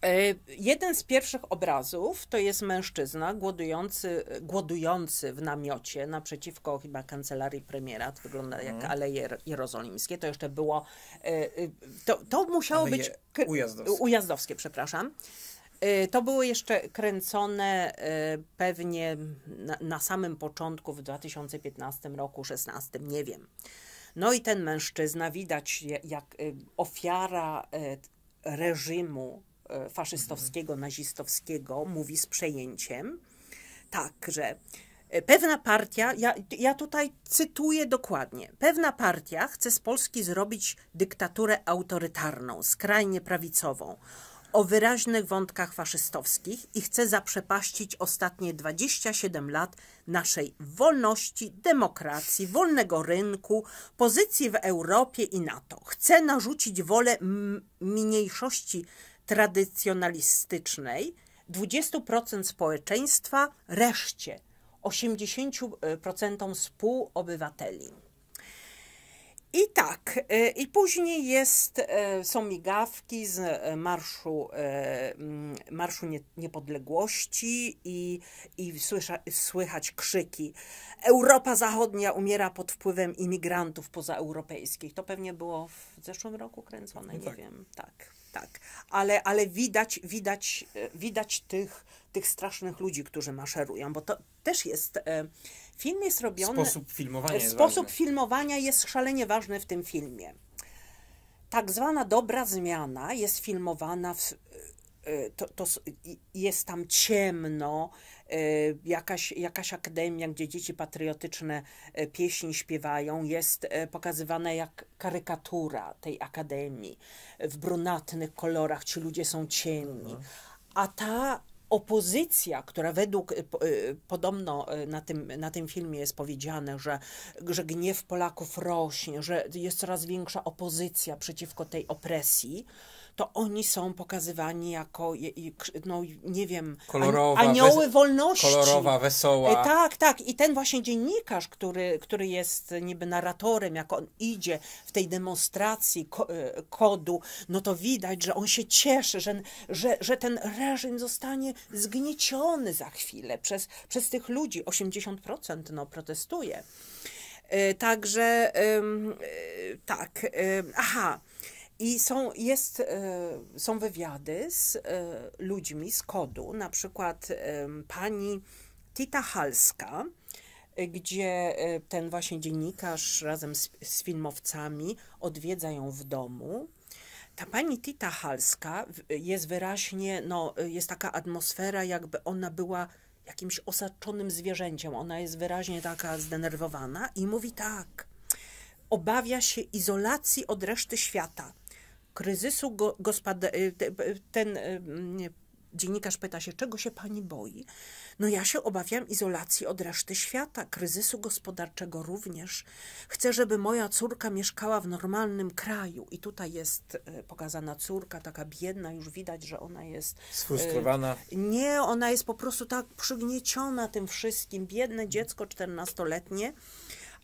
E, jeden z pierwszych obrazów to jest mężczyzna głodujący, głodujący w namiocie naprzeciwko chyba kancelarii premiera. To wygląda jak mhm. Aleje Jerozolimskie. To jeszcze było. E, e, to, to musiało Aleje być. Ujazdowskie. ujazdowskie, przepraszam. To było jeszcze kręcone pewnie na, na samym początku w 2015 roku, 16, nie wiem. No i ten mężczyzna widać jak ofiara reżimu E, faszystowskiego, mhm. nazistowskiego mówi z przejęciem, także e, pewna partia, ja, ja tutaj cytuję dokładnie, pewna partia chce z Polski zrobić dyktaturę autorytarną, skrajnie prawicową, o wyraźnych wątkach faszystowskich i chce zaprzepaścić ostatnie 27 lat naszej wolności, demokracji, wolnego rynku, pozycji w Europie i NATO. Chce narzucić wolę mniejszości tradycjonalistycznej 20% społeczeństwa, reszcie 80% współobywateli. I tak, y, i później jest, y, są migawki z y, Marszu, mm, marszu Niepodległości i, i słysza, słychać krzyki Europa Zachodnia umiera pod wpływem imigrantów pozaeuropejskich. To pewnie było w zeszłym roku kręcone, no nie tak. wiem, tak tak. Ale, ale widać, widać, widać tych, tych strasznych ludzi, którzy maszerują, bo to też jest. E, film jest robiony. Sposób filmowania. jest Sposób filmowania jest szalenie ważny w tym filmie. Tak zwana dobra zmiana jest filmowana w, e, e, to, to jest tam ciemno, Y, jakaś, jakaś akademia, gdzie dzieci patriotyczne y, pieśni śpiewają, jest y, pokazywana jak karykatura tej akademii. W brunatnych kolorach ci ludzie są ciemni. Mhm. A ta opozycja, która według podobno na tym, na tym filmie jest powiedziane, że, że gniew Polaków rośnie, że jest coraz większa opozycja przeciwko tej opresji, to oni są pokazywani jako, no nie wiem, kolorowa, anioły wolności. Kolorowa, wesoła. E, tak, tak. I ten właśnie dziennikarz, który, który jest niby narratorem, jak on idzie w tej demonstracji e, kodu, no to widać, że on się cieszy, że, że, że ten reżim zostanie zgnieciony za chwilę przez, przez tych ludzi. 80% no, protestuje. E, także tak, aha. I są, jest, e, są wywiady z e, ludźmi z kodu, na przykład e, pani Tita Halska, gdzie ten właśnie dziennikarz razem z, z filmowcami odwiedza ją w domu. Ta pani Tita Halska jest wyraźnie, no, jest taka atmosfera, jakby ona była jakimś osaczonym zwierzęciem. Ona jest wyraźnie taka zdenerwowana i mówi tak. Obawia się izolacji od reszty świata kryzysu gospodarczego, y, ten y, dziennikarz pyta się, czego się pani boi? No ja się obawiam izolacji od reszty świata, kryzysu gospodarczego również. Chcę, żeby moja córka mieszkała w normalnym kraju. I tutaj jest y, pokazana córka, taka biedna, już widać, że ona jest... Sfrustrowana. Nie, ona jest po prostu tak przygnieciona tym wszystkim. Biedne dziecko czternastoletnie. letnie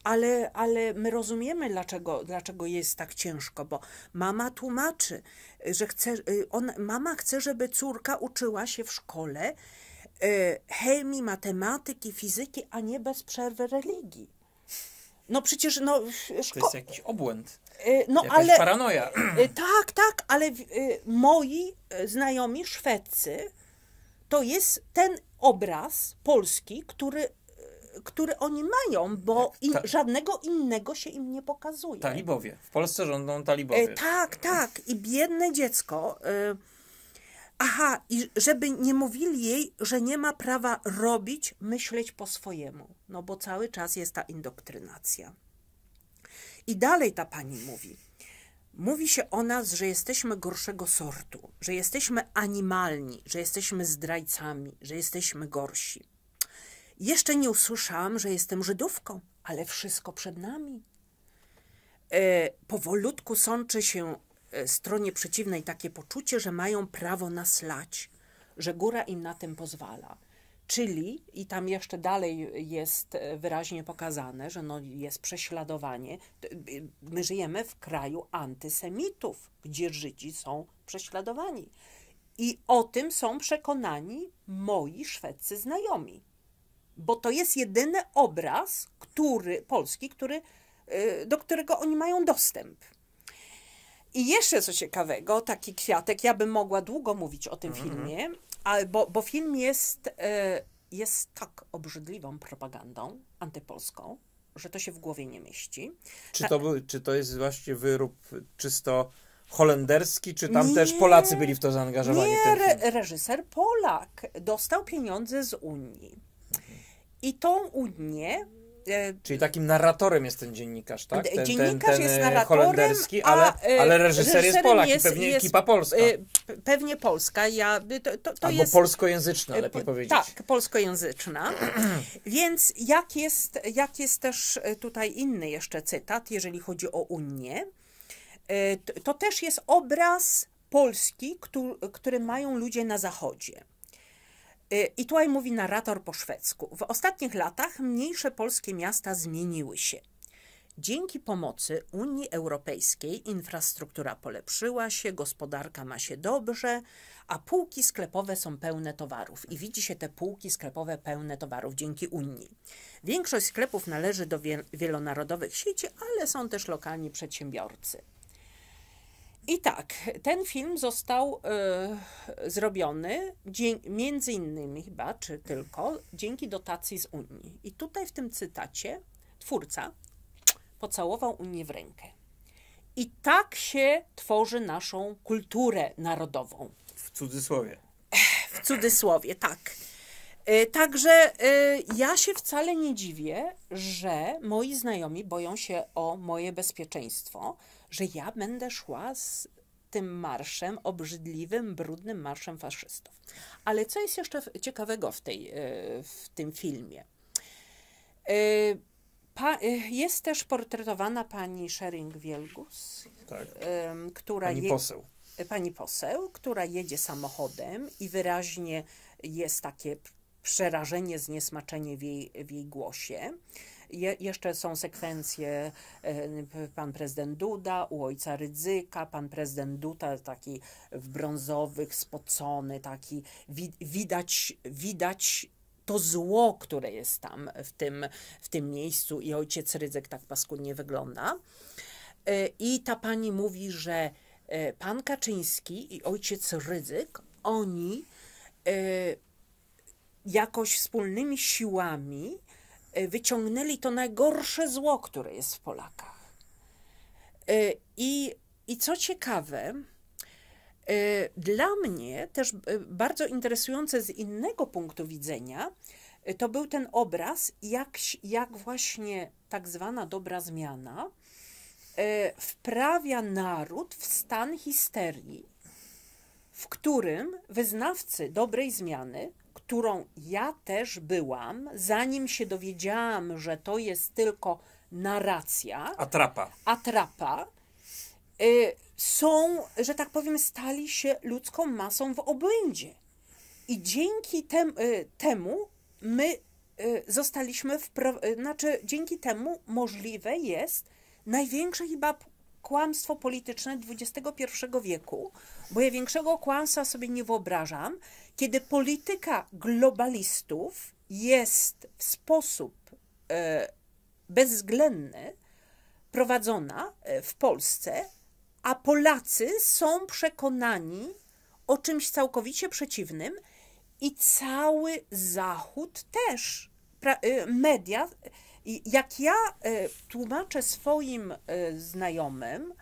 ale, ale my rozumiemy, dlaczego, dlaczego jest tak ciężko, bo mama tłumaczy, y, że chce, y, on, mama chce, żeby córka uczyła się w szkole y, chemii, matematyki, fizyki, a nie bez przerwy religii. No przecież no. Szko- to jest jakiś obłęd. No, Jakaś ale, paranoja. Tak, tak, ale moi znajomi szwedcy to jest ten obraz polski, który który oni mają, bo tak, Ta... żadnego innego się im nie pokazuje. Talibowie. W Polsce rządzą e, talibowie. E, tak, tak. I biedne dziecko. E, aha, i żeby nie mówili jej, że nie ma prawa robić, myśleć po swojemu. No bo cały czas jest ta indoktrynacja. I dalej ta pani mówi. Mówi się o nas, że jesteśmy gorszego sortu, że jesteśmy animalni, że jesteśmy zdrajcami, że jesteśmy gorsi. Jeszcze nie usłyszałam, że jestem Żydówką, ale wszystko przed nami. E, powolutku sączy się e, stronie przeciwnej takie poczucie, że mają prawo nas lać, że góra im na tym pozwala. Czyli, i tam jeszcze dalej jest e, wyraźnie pokazane, że no jest prześladowanie. E, my żyjemy w kraju antysemitów, gdzie Żydzi są prześladowani. I o tym są przekonani moi szwedzcy znajomi bo to jest jedyny obraz, który polski, który, y, do którego oni mają dostęp. I jeszcze co ciekawego, taki kwiatek, ja bym mogła długo mówić o tym mhm. filmie, ale bo, bo film jest, y, jest tak obrzydliwą propagandą antypolską, że to się w głowie nie mieści. Czy to, był, czy to jest właśnie wyrób czysto holenderski, czy tam nie, też Polacy byli w to zaangażowani? Nie, reżyser Polak dostał pieniądze z Unii. I tą Unię e, Czyli takim narratorem jest ten dziennikarz, tak? Ten, dziennikarz ten, ten, jest e, narratorem, holenderski, ale, a, ale reżyser, reżyser jest Polak jest, i pewnie jest, ekipa polska. E, pewnie polska. Ja, to, to, to Albo jest, polskojęzyczna, lepiej powiedzieć. Tak, polskojęzyczna. Więc jak jest, jak jest też tutaj inny jeszcze cytat, jeżeli chodzi o Unię, to, to też jest obraz Polski, który, który mają ludzie na Zachodzie. Y, I tutaj mówi narrator po szwedzku. W ostatnich latach mniejsze polskie miasta zmieniły się. Dzięki pomocy Unii Europejskiej infrastruktura polepszyła się, gospodarka ma się dobrze, a półki sklepowe są pełne towarów. I widzi się te półki sklepowe pełne towarów dzięki Unii. Większość sklepów należy do wielonarodowych sieci, ale są też lokalni przedsiębiorcy. I tak, ten film został y, zrobiony dzie- między innymi chyba, czy tylko, dzięki dotacji z Unii. I tutaj w tym cytacie twórca pocałował Unię w rękę. I tak się tworzy naszą kulturę narodową. W cudzysłowie. W cudzysłowie, tak. E, także e, ja się wcale nie dziwię, że moi znajomi boją się o moje bezpieczeństwo, że ja będę szła z tym marszem, obrzydliwym, brudnym marszem faszystów. Ale co jest jeszcze ciekawego w, tej, e, w tym filmie? E, pa, e, jest też portretowana pani Shering Wielgus, tak. która pani je, poseł. Pani poseł, która jedzie samochodem i wyraźnie jest takie przerażenie, zniesmaczenie w jej, w jej głosie. Je, jeszcze są sekwencje, e, pan prezydent Duda u ojca Rydzyka, pan prezydent Duda taki w brązowych, spocony, taki wi, widać, widać to zło, które jest tam w tym, w tym miejscu i ojciec Rydzyk tak paskudnie wygląda. E, I ta pani mówi, że e, pan Kaczyński i ojciec Rydzyk, oni jakoś wspólnymi siłami E, wyciągnęli to najgorsze zło, które jest w Polakach. E, I, i co ciekawe, e, dla mnie też bardzo interesujące z innego punktu widzenia, to był ten obraz, jak, jak właśnie tak zwana dobra zmiana wprawia naród w stan histerii, w którym wyznawcy dobrej zmiany którą ja też byłam, zanim się dowiedziałam, że to jest tylko narracja. Atrapa. Atrapa. Y, są, że tak powiem, stali się ludzką masą w obłędzie. I dzięki tem, y, temu my y, zostaliśmy, y, znaczy dzięki temu możliwe jest największe chyba kłamstwo polityczne XXI wieku, bo ja większego kłamstwa sobie nie wyobrażam, kiedy polityka globalistów jest w sposób e, bezwzględny prowadzona e, w Polsce, a Polacy są przekonani o czymś całkowicie przeciwnym i cały Zachód też. E, media, jak ja tłumaczę swoim znajomym,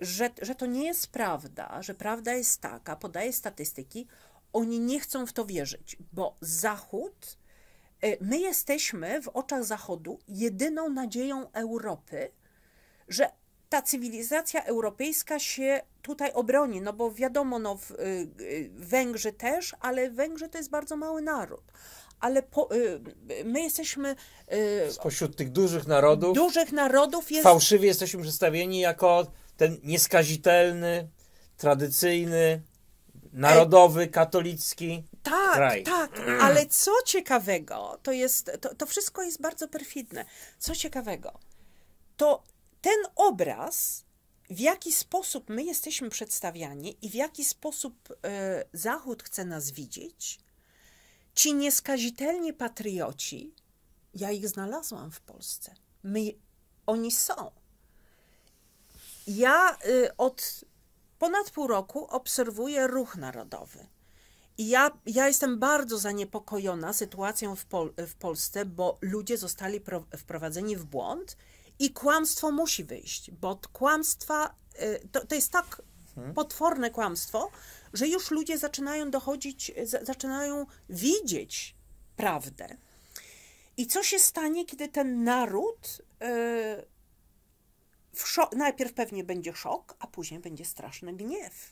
że, że to nie jest prawda, że prawda jest taka, podaję statystyki, oni nie chcą w to wierzyć, bo Zachód, e, my jesteśmy w oczach Zachodu jedyną nadzieją Europy, że ta cywilizacja europejska się tutaj obroni, no bo wiadomo, no, e, e, Węgrzy też, ale Węgrzy to jest bardzo mały naród. Ale po, my jesteśmy. Spośród tych dużych narodów. Dużych narodów jest. Fałszywie jesteśmy przedstawieni jako ten nieskazitelny, tradycyjny, narodowy, katolicki. Tak, kraj. tak, mm. ale co ciekawego, to jest, to, to wszystko jest bardzo perfidne. Co ciekawego, to ten obraz, w jaki sposób my jesteśmy przedstawiani i w jaki sposób y, Zachód chce nas widzieć, ci nieskazitelni patrioci, ja ich znalazłam w Polsce. My, oni są. Ja y, od ponad pół roku obserwuję ruch narodowy. I ja, ja jestem bardzo zaniepokojona sytuacją w, Pol w Polsce, bo ludzie zostali wprowadzeni w błąd i kłamstwo musi wyjść, bo kłamstwa y, to, to jest tak mhm. potworne kłamstwo, że już ludzie zaczynają dochodzić, zaczynają widzieć prawdę. I co się stanie, kiedy ten naród. Yy, najpierw pewnie będzie szok, a później będzie straszny gniew.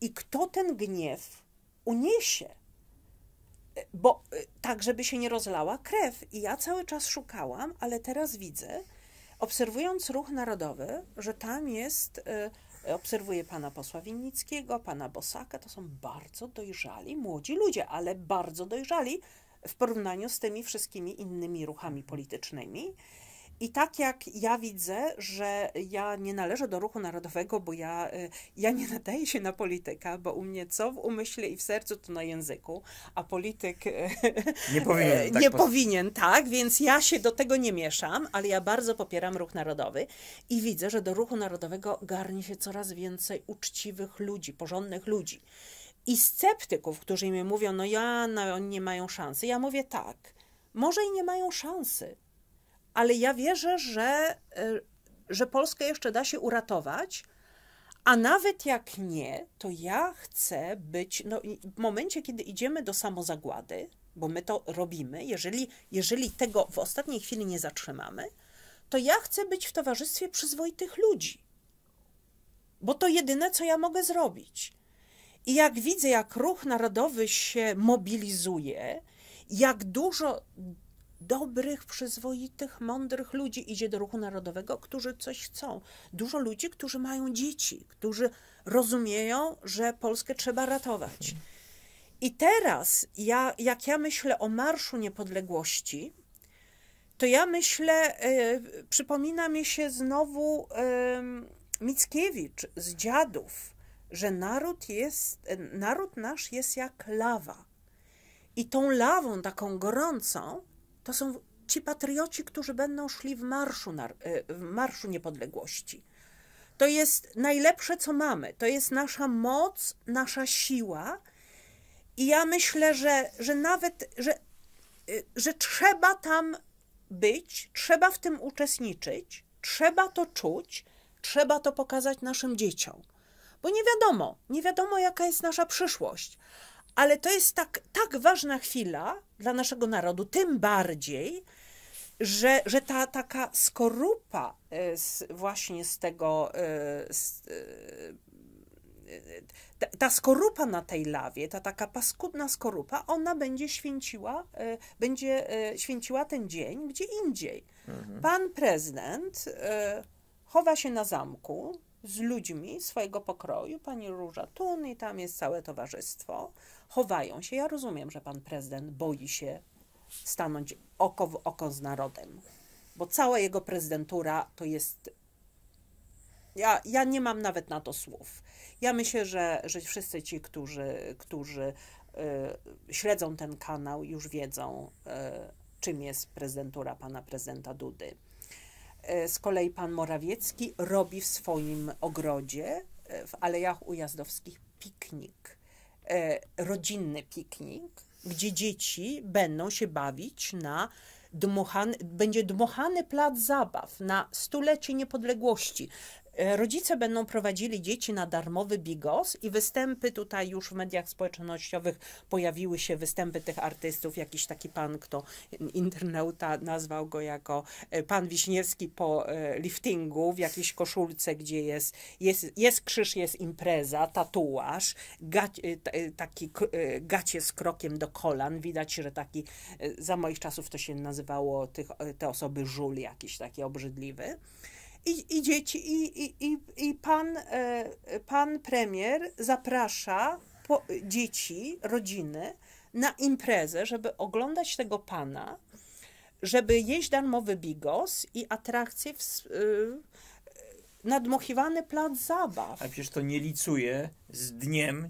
I kto ten gniew uniesie? E, bo e, tak, żeby się nie rozlała krew. I ja cały czas szukałam, ale teraz widzę, obserwując ruch narodowy, że tam jest, e, obserwuję pana posła Winnickiego, pana Bosaka, to są bardzo dojrzali młodzi ludzie, ale bardzo dojrzali w porównaniu z tymi wszystkimi innymi ruchami politycznymi. I tak jak ja widzę, że ja nie należę do ruchu narodowego, bo ja, y, ja nie nadaję się na polityka, bo u mnie co w umyśle i w sercu, to na języku, a polityk y, nie powinien. Y, tak nie po... powinien, tak, więc ja się do tego nie mieszam, ale ja bardzo popieram ruch narodowy i widzę, że do ruchu narodowego garnie się coraz więcej uczciwych ludzi, porządnych ludzi. I sceptyków, którzy mi mówią, no ja, no, nie mają szansy. Ja mówię tak, może i nie mają szansy, ale ja wierzę, że, e, że Polskę jeszcze da się uratować. A nawet jak nie, to ja chcę być, no, w momencie, kiedy idziemy do samozagłady, bo my to robimy, jeżeli, jeżeli tego w ostatniej chwili nie zatrzymamy, to ja chcę być w towarzystwie przyzwoitych ludzi, bo to jedyne, co ja mogę zrobić. I jak widzę, jak ruch narodowy się mobilizuje, jak dużo dobrych, przyzwoitych, mądrych ludzi idzie do ruchu narodowego, którzy coś chcą. Dużo ludzi, którzy mają dzieci, którzy rozumieją, że Polskę trzeba ratować. I teraz, ja, jak ja myślę o Marszu Niepodległości, to ja myślę, y, przypomina mi się znowu y, Mickiewicz z dziadów, że naród, jest, naród nasz jest jak lawa. I tą lawą taką gorącą to są ci patrioci, którzy będą szli w marszu, e, w marszu niepodległości. To jest najlepsze, co mamy. To jest nasza moc, nasza siła. I ja myślę, że, że nawet, że, e, że trzeba tam być, trzeba w tym uczestniczyć, trzeba to czuć, trzeba to pokazać naszym dzieciom. Bo nie wiadomo, nie wiadomo, jaka jest nasza przyszłość ale to jest tak, tak ważna chwila dla naszego narodu, tym bardziej, że, że ta taka skorupa e, z, właśnie z tego, e, z, e, ta, ta, skorupa na tej lawie, ta taka paskudna skorupa, ona będzie święciła, będzie święciła ten dzień gdzie indziej. Mhm. Pan prezydent chowa się na zamku z ludźmi swojego pokroju, pani Róża Tun i tam jest całe towarzystwo chowają się. Ja rozumiem, że pan prezydent boi się stanąć oko w oko z narodem, bo cała jego prezydentura to jest. Ja, ja nie mam nawet na to słów. Ja myślę, że, że wszyscy ci, którzy, którzy y, śledzą ten kanał, już wiedzą, y, czym jest prezydentura pana prezydenta Dudy. E, z kolei pan Morawiecki robi w swoim ogrodzie w Alejach Ujazdowskich piknik E, rodzinny piknik, gdzie dzieci będą się bawić na dmuchany, będzie dmuchany plac zabaw na stulecie niepodległości. E, rodzice będą prowadzili dzieci na darmowy bigos i występy tutaj już w mediach społecznościowych pojawiły się występy tych artystów. Jakiś taki pan, kto internauta nazwał go jako e, pan Wiśniewski po e, liftingu w jakiejś koszulce, gdzie jest, jest, jest krzyż, jest impreza, tatuaż, taki gacie z krokiem do kolan. Widać, że taki za moich czasów to się nazywało tych, te osoby żul jakiś taki obrzydliwy i, i dzieci, i, i, i, i pan, e, pan premier zaprasza po, dzieci, rodziny na imprezę, żeby oglądać tego pana, żeby jeść darmowy bigos i atrakcje w, y, nadmuchiwany plac zabaw. A przecież to nie licuje z dniem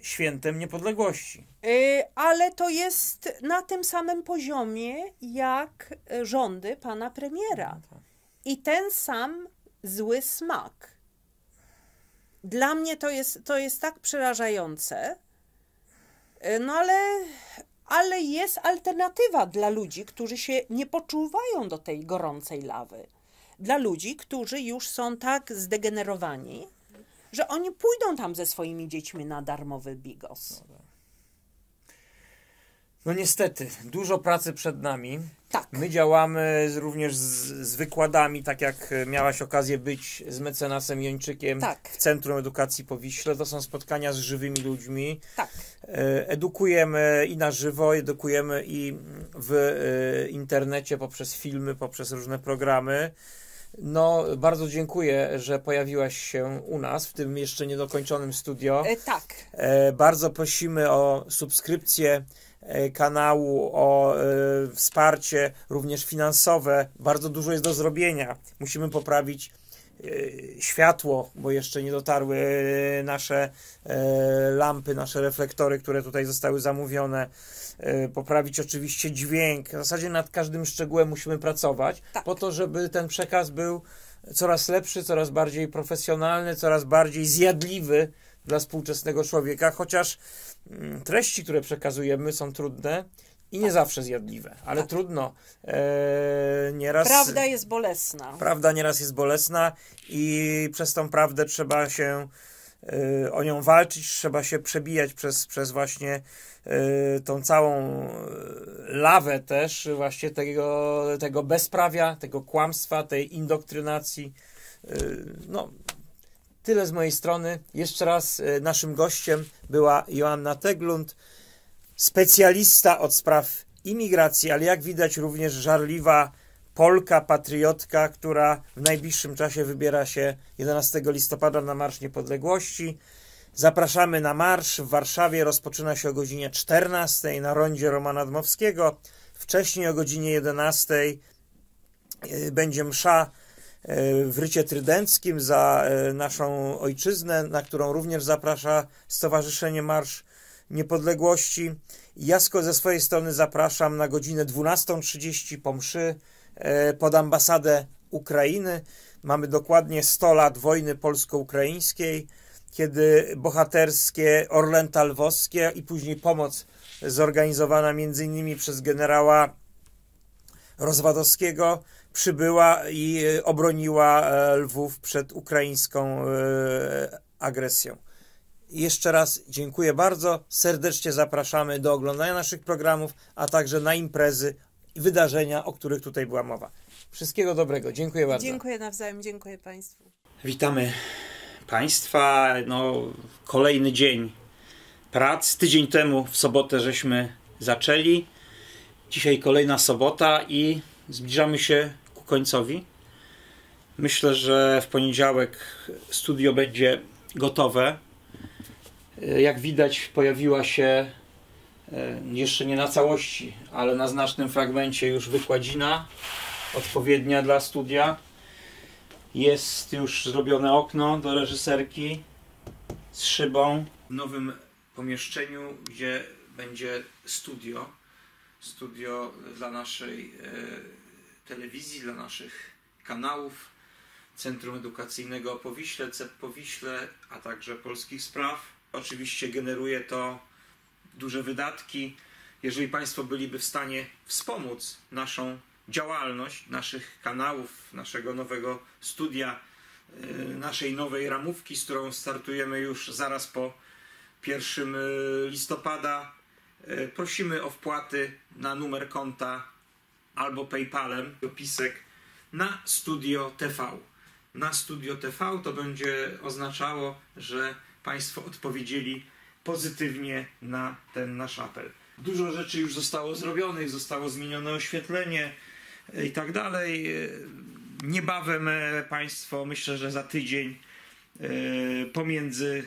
świętem niepodległości. Yy, ale to jest na tym samym poziomie jak y, rządy pana premiera. No tak i ten sam zły smak. Dla mnie to jest, to jest tak przerażające, e, no ale, ale jest alternatywa dla ludzi, którzy się nie poczuwają do tej gorącej lawy. Dla ludzi, którzy już są tak zdegenerowani, że oni pójdą tam ze swoimi dziećmi na darmowy bigos. No tak. No niestety, dużo pracy przed nami. Tak. My działamy również z, z, wykładami, tak jak e, miałaś okazję być z mecenasem Jończykiem tak. w Centrum Edukacji Powiśle. To są spotkania z żywymi ludźmi. Tak. E, edukujemy i na żywo, edukujemy i w e, internecie poprzez filmy, poprzez różne programy. No, bardzo dziękuję, że pojawiłaś się u nas w tym jeszcze niedokończonym studio. E, tak. E, bardzo prosimy o subskrypcję E, kanału o e, wsparcie również finansowe. Bardzo dużo jest do zrobienia. Musimy poprawić e, światło, bo jeszcze nie dotarły nasze lampy, nasze reflektory, które tutaj zostały zamówione. Poprawić oczywiście dźwięk. W zasadzie nad każdym szczegółem musimy pracować, tak. po to, żeby ten przekaz był coraz lepszy, coraz bardziej profesjonalny, coraz bardziej zjadliwy dla współczesnego człowieka, chociaż mm, treści, które przekazujemy, są trudne i nie tak. zawsze zjadliwe, ale tak. trudno. E, nieraz, prawda jest bolesna. Prawda nieraz jest bolesna i przez tą prawdę trzeba się e, o nią walczyć, trzeba się przebijać przez, przez właśnie e, tą całą e, lawę też właśnie tego, tego bezprawia, tego kłamstwa, tej indoktrynacji. E, no, Tyle z mojej strony. Jeszcze raz e, naszym gościem była Joanna Teglund, specjalista od spraw imigracji, ale jak widać również żarliwa Polka, patriotka, która w najbliższym czasie wybiera się 11 listopada na Marsz Niepodległości. Zapraszamy na marsz. W Warszawie rozpoczyna się o godzinie 14 na rondzie Romana Dmowskiego. Wcześniej o godzinie 11 e, będzie msza E, w Rycie Trydenckim za e, naszą ojczyznę, na którą również zaprasza Stowarzyszenie Marsz Niepodległości. Jasko ze swojej strony zapraszam na godzinę 12.30 po mszy e, pod ambasadę Ukrainy. Mamy dokładnie 100 lat wojny polsko-ukraińskiej, kiedy bohaterskie Orlęta Lwowskie i później pomoc zorganizowana między innymi przez generała Rozwadowskiego przybyła i e, obroniła e, Lwów przed ukraińską e, agresją. Jeszcze raz dziękuję bardzo. Serdecznie zapraszamy do oglądania naszych programów, a także na imprezy i wydarzenia, o których tutaj była mowa. Wszystkiego dobrego. Dziękuję bardzo. Dziękuję nawzajem. Dziękuję Państwu. Witamy Państwa. No, kolejny dzień prac. Tydzień temu w sobotę żeśmy zaczęli. Dzisiaj kolejna sobota i zbliżamy się końcowi. Myślę, że w poniedziałek studio będzie gotowe. E, jak widać, pojawiła się e, jeszcze nie na całości, ale na znacznym fragmencie już wykładzina odpowiednia dla studia. Jest już zrobione okno do reżyserki z szybą w nowym pomieszczeniu, gdzie będzie studio. Studio dla naszej e, telewizji, dla naszych kanałów, Centrum Edukacyjnego Powiśle, CEP Powiśle, a także Polskich Spraw. Oczywiście generuje to duże wydatki. Jeżeli Państwo byliby w stanie wspomóc naszą działalność, naszych kanałów, naszego nowego studia, y, naszej nowej ramówki, z którą startujemy już zaraz po 1 y, listopada, y, prosimy o wpłaty na numer konta albo PayPalem opisek na Studio TV. Na Studio TV to będzie oznaczało, że Państwo odpowiedzieli pozytywnie na ten nasz apel. Dużo rzeczy już zostało zrobionych, zostało zmienione oświetlenie i tak dalej. Niebawem e, Państwo, myślę, że za tydzień e, pomiędzy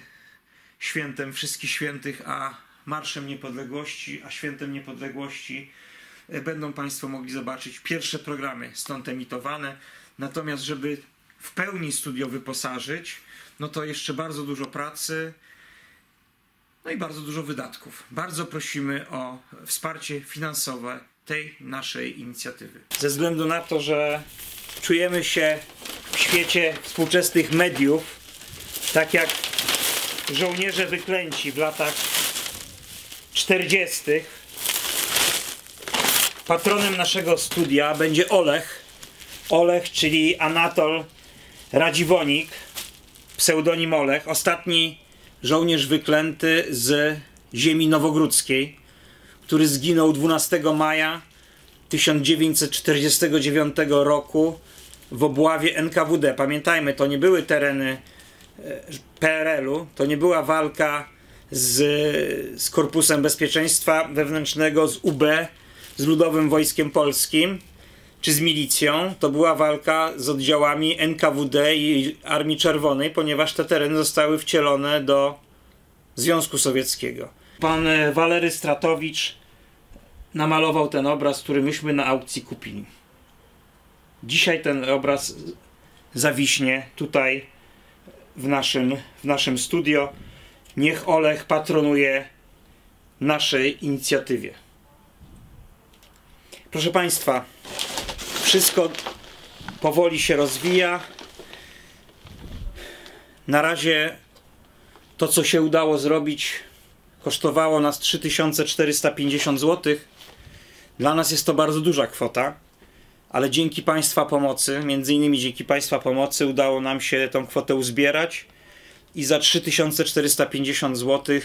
świętem Wszystkich Świętych a Marszem Niepodległości, a Świętem Niepodległości E, będą Państwo mogli zobaczyć pierwsze programy stąd emitowane. Natomiast, żeby w pełni studio wyposażyć, no to jeszcze bardzo dużo pracy, no i bardzo dużo wydatków. Bardzo prosimy o wsparcie finansowe tej naszej inicjatywy. Ze względu na to, że czujemy się w świecie współczesnych mediów, tak jak żołnierze wyklęci w latach 40. Patronem naszego studia będzie Olech. Olech, czyli Anatol Radziwonik, pseudonim Olech, ostatni żołnierz wyklęty z ziemi nowogródzkiej, który zginął 12 maja 1949 roku w obławie NKWD. Pamiętajmy, to nie były tereny e, PRL-u, to nie była walka z, z Korpusem Bezpieczeństwa Wewnętrznego, z UB, z Ludowym Wojskiem Polskim czy z milicją, to była walka z oddziałami NKWD i Armii Czerwonej, ponieważ te tereny zostały wcielone do Związku Sowieckiego. Pan e, Walery Stratowicz namalował ten obraz, który myśmy na aukcji kupili. Dzisiaj ten obraz zawiśnie tutaj w naszym, w naszym studio. Niech Olech patronuje naszej inicjatywie. Proszę Państwa, wszystko powoli się rozwija. Na razie to, co się udało zrobić, kosztowało nas 3450 zł. Dla nas jest to bardzo duża kwota, ale dzięki Państwa pomocy, między innymi dzięki Państwa pomocy, udało nam się tą kwotę uzbierać i za 3450 zł,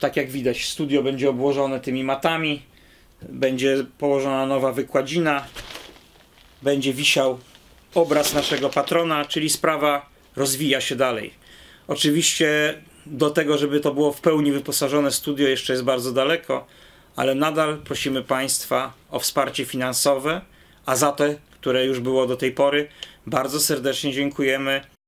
tak jak widać, studio będzie obłożone tymi matami będzie położona nowa wykładzina, będzie wisiał obraz naszego patrona, czyli sprawa rozwija się dalej. Oczywiście do tego, żeby to było w pełni wyposażone studio, jeszcze jest bardzo daleko, ale nadal prosimy Państwa o wsparcie finansowe, a za te, które już było do tej pory, bardzo serdecznie dziękujemy.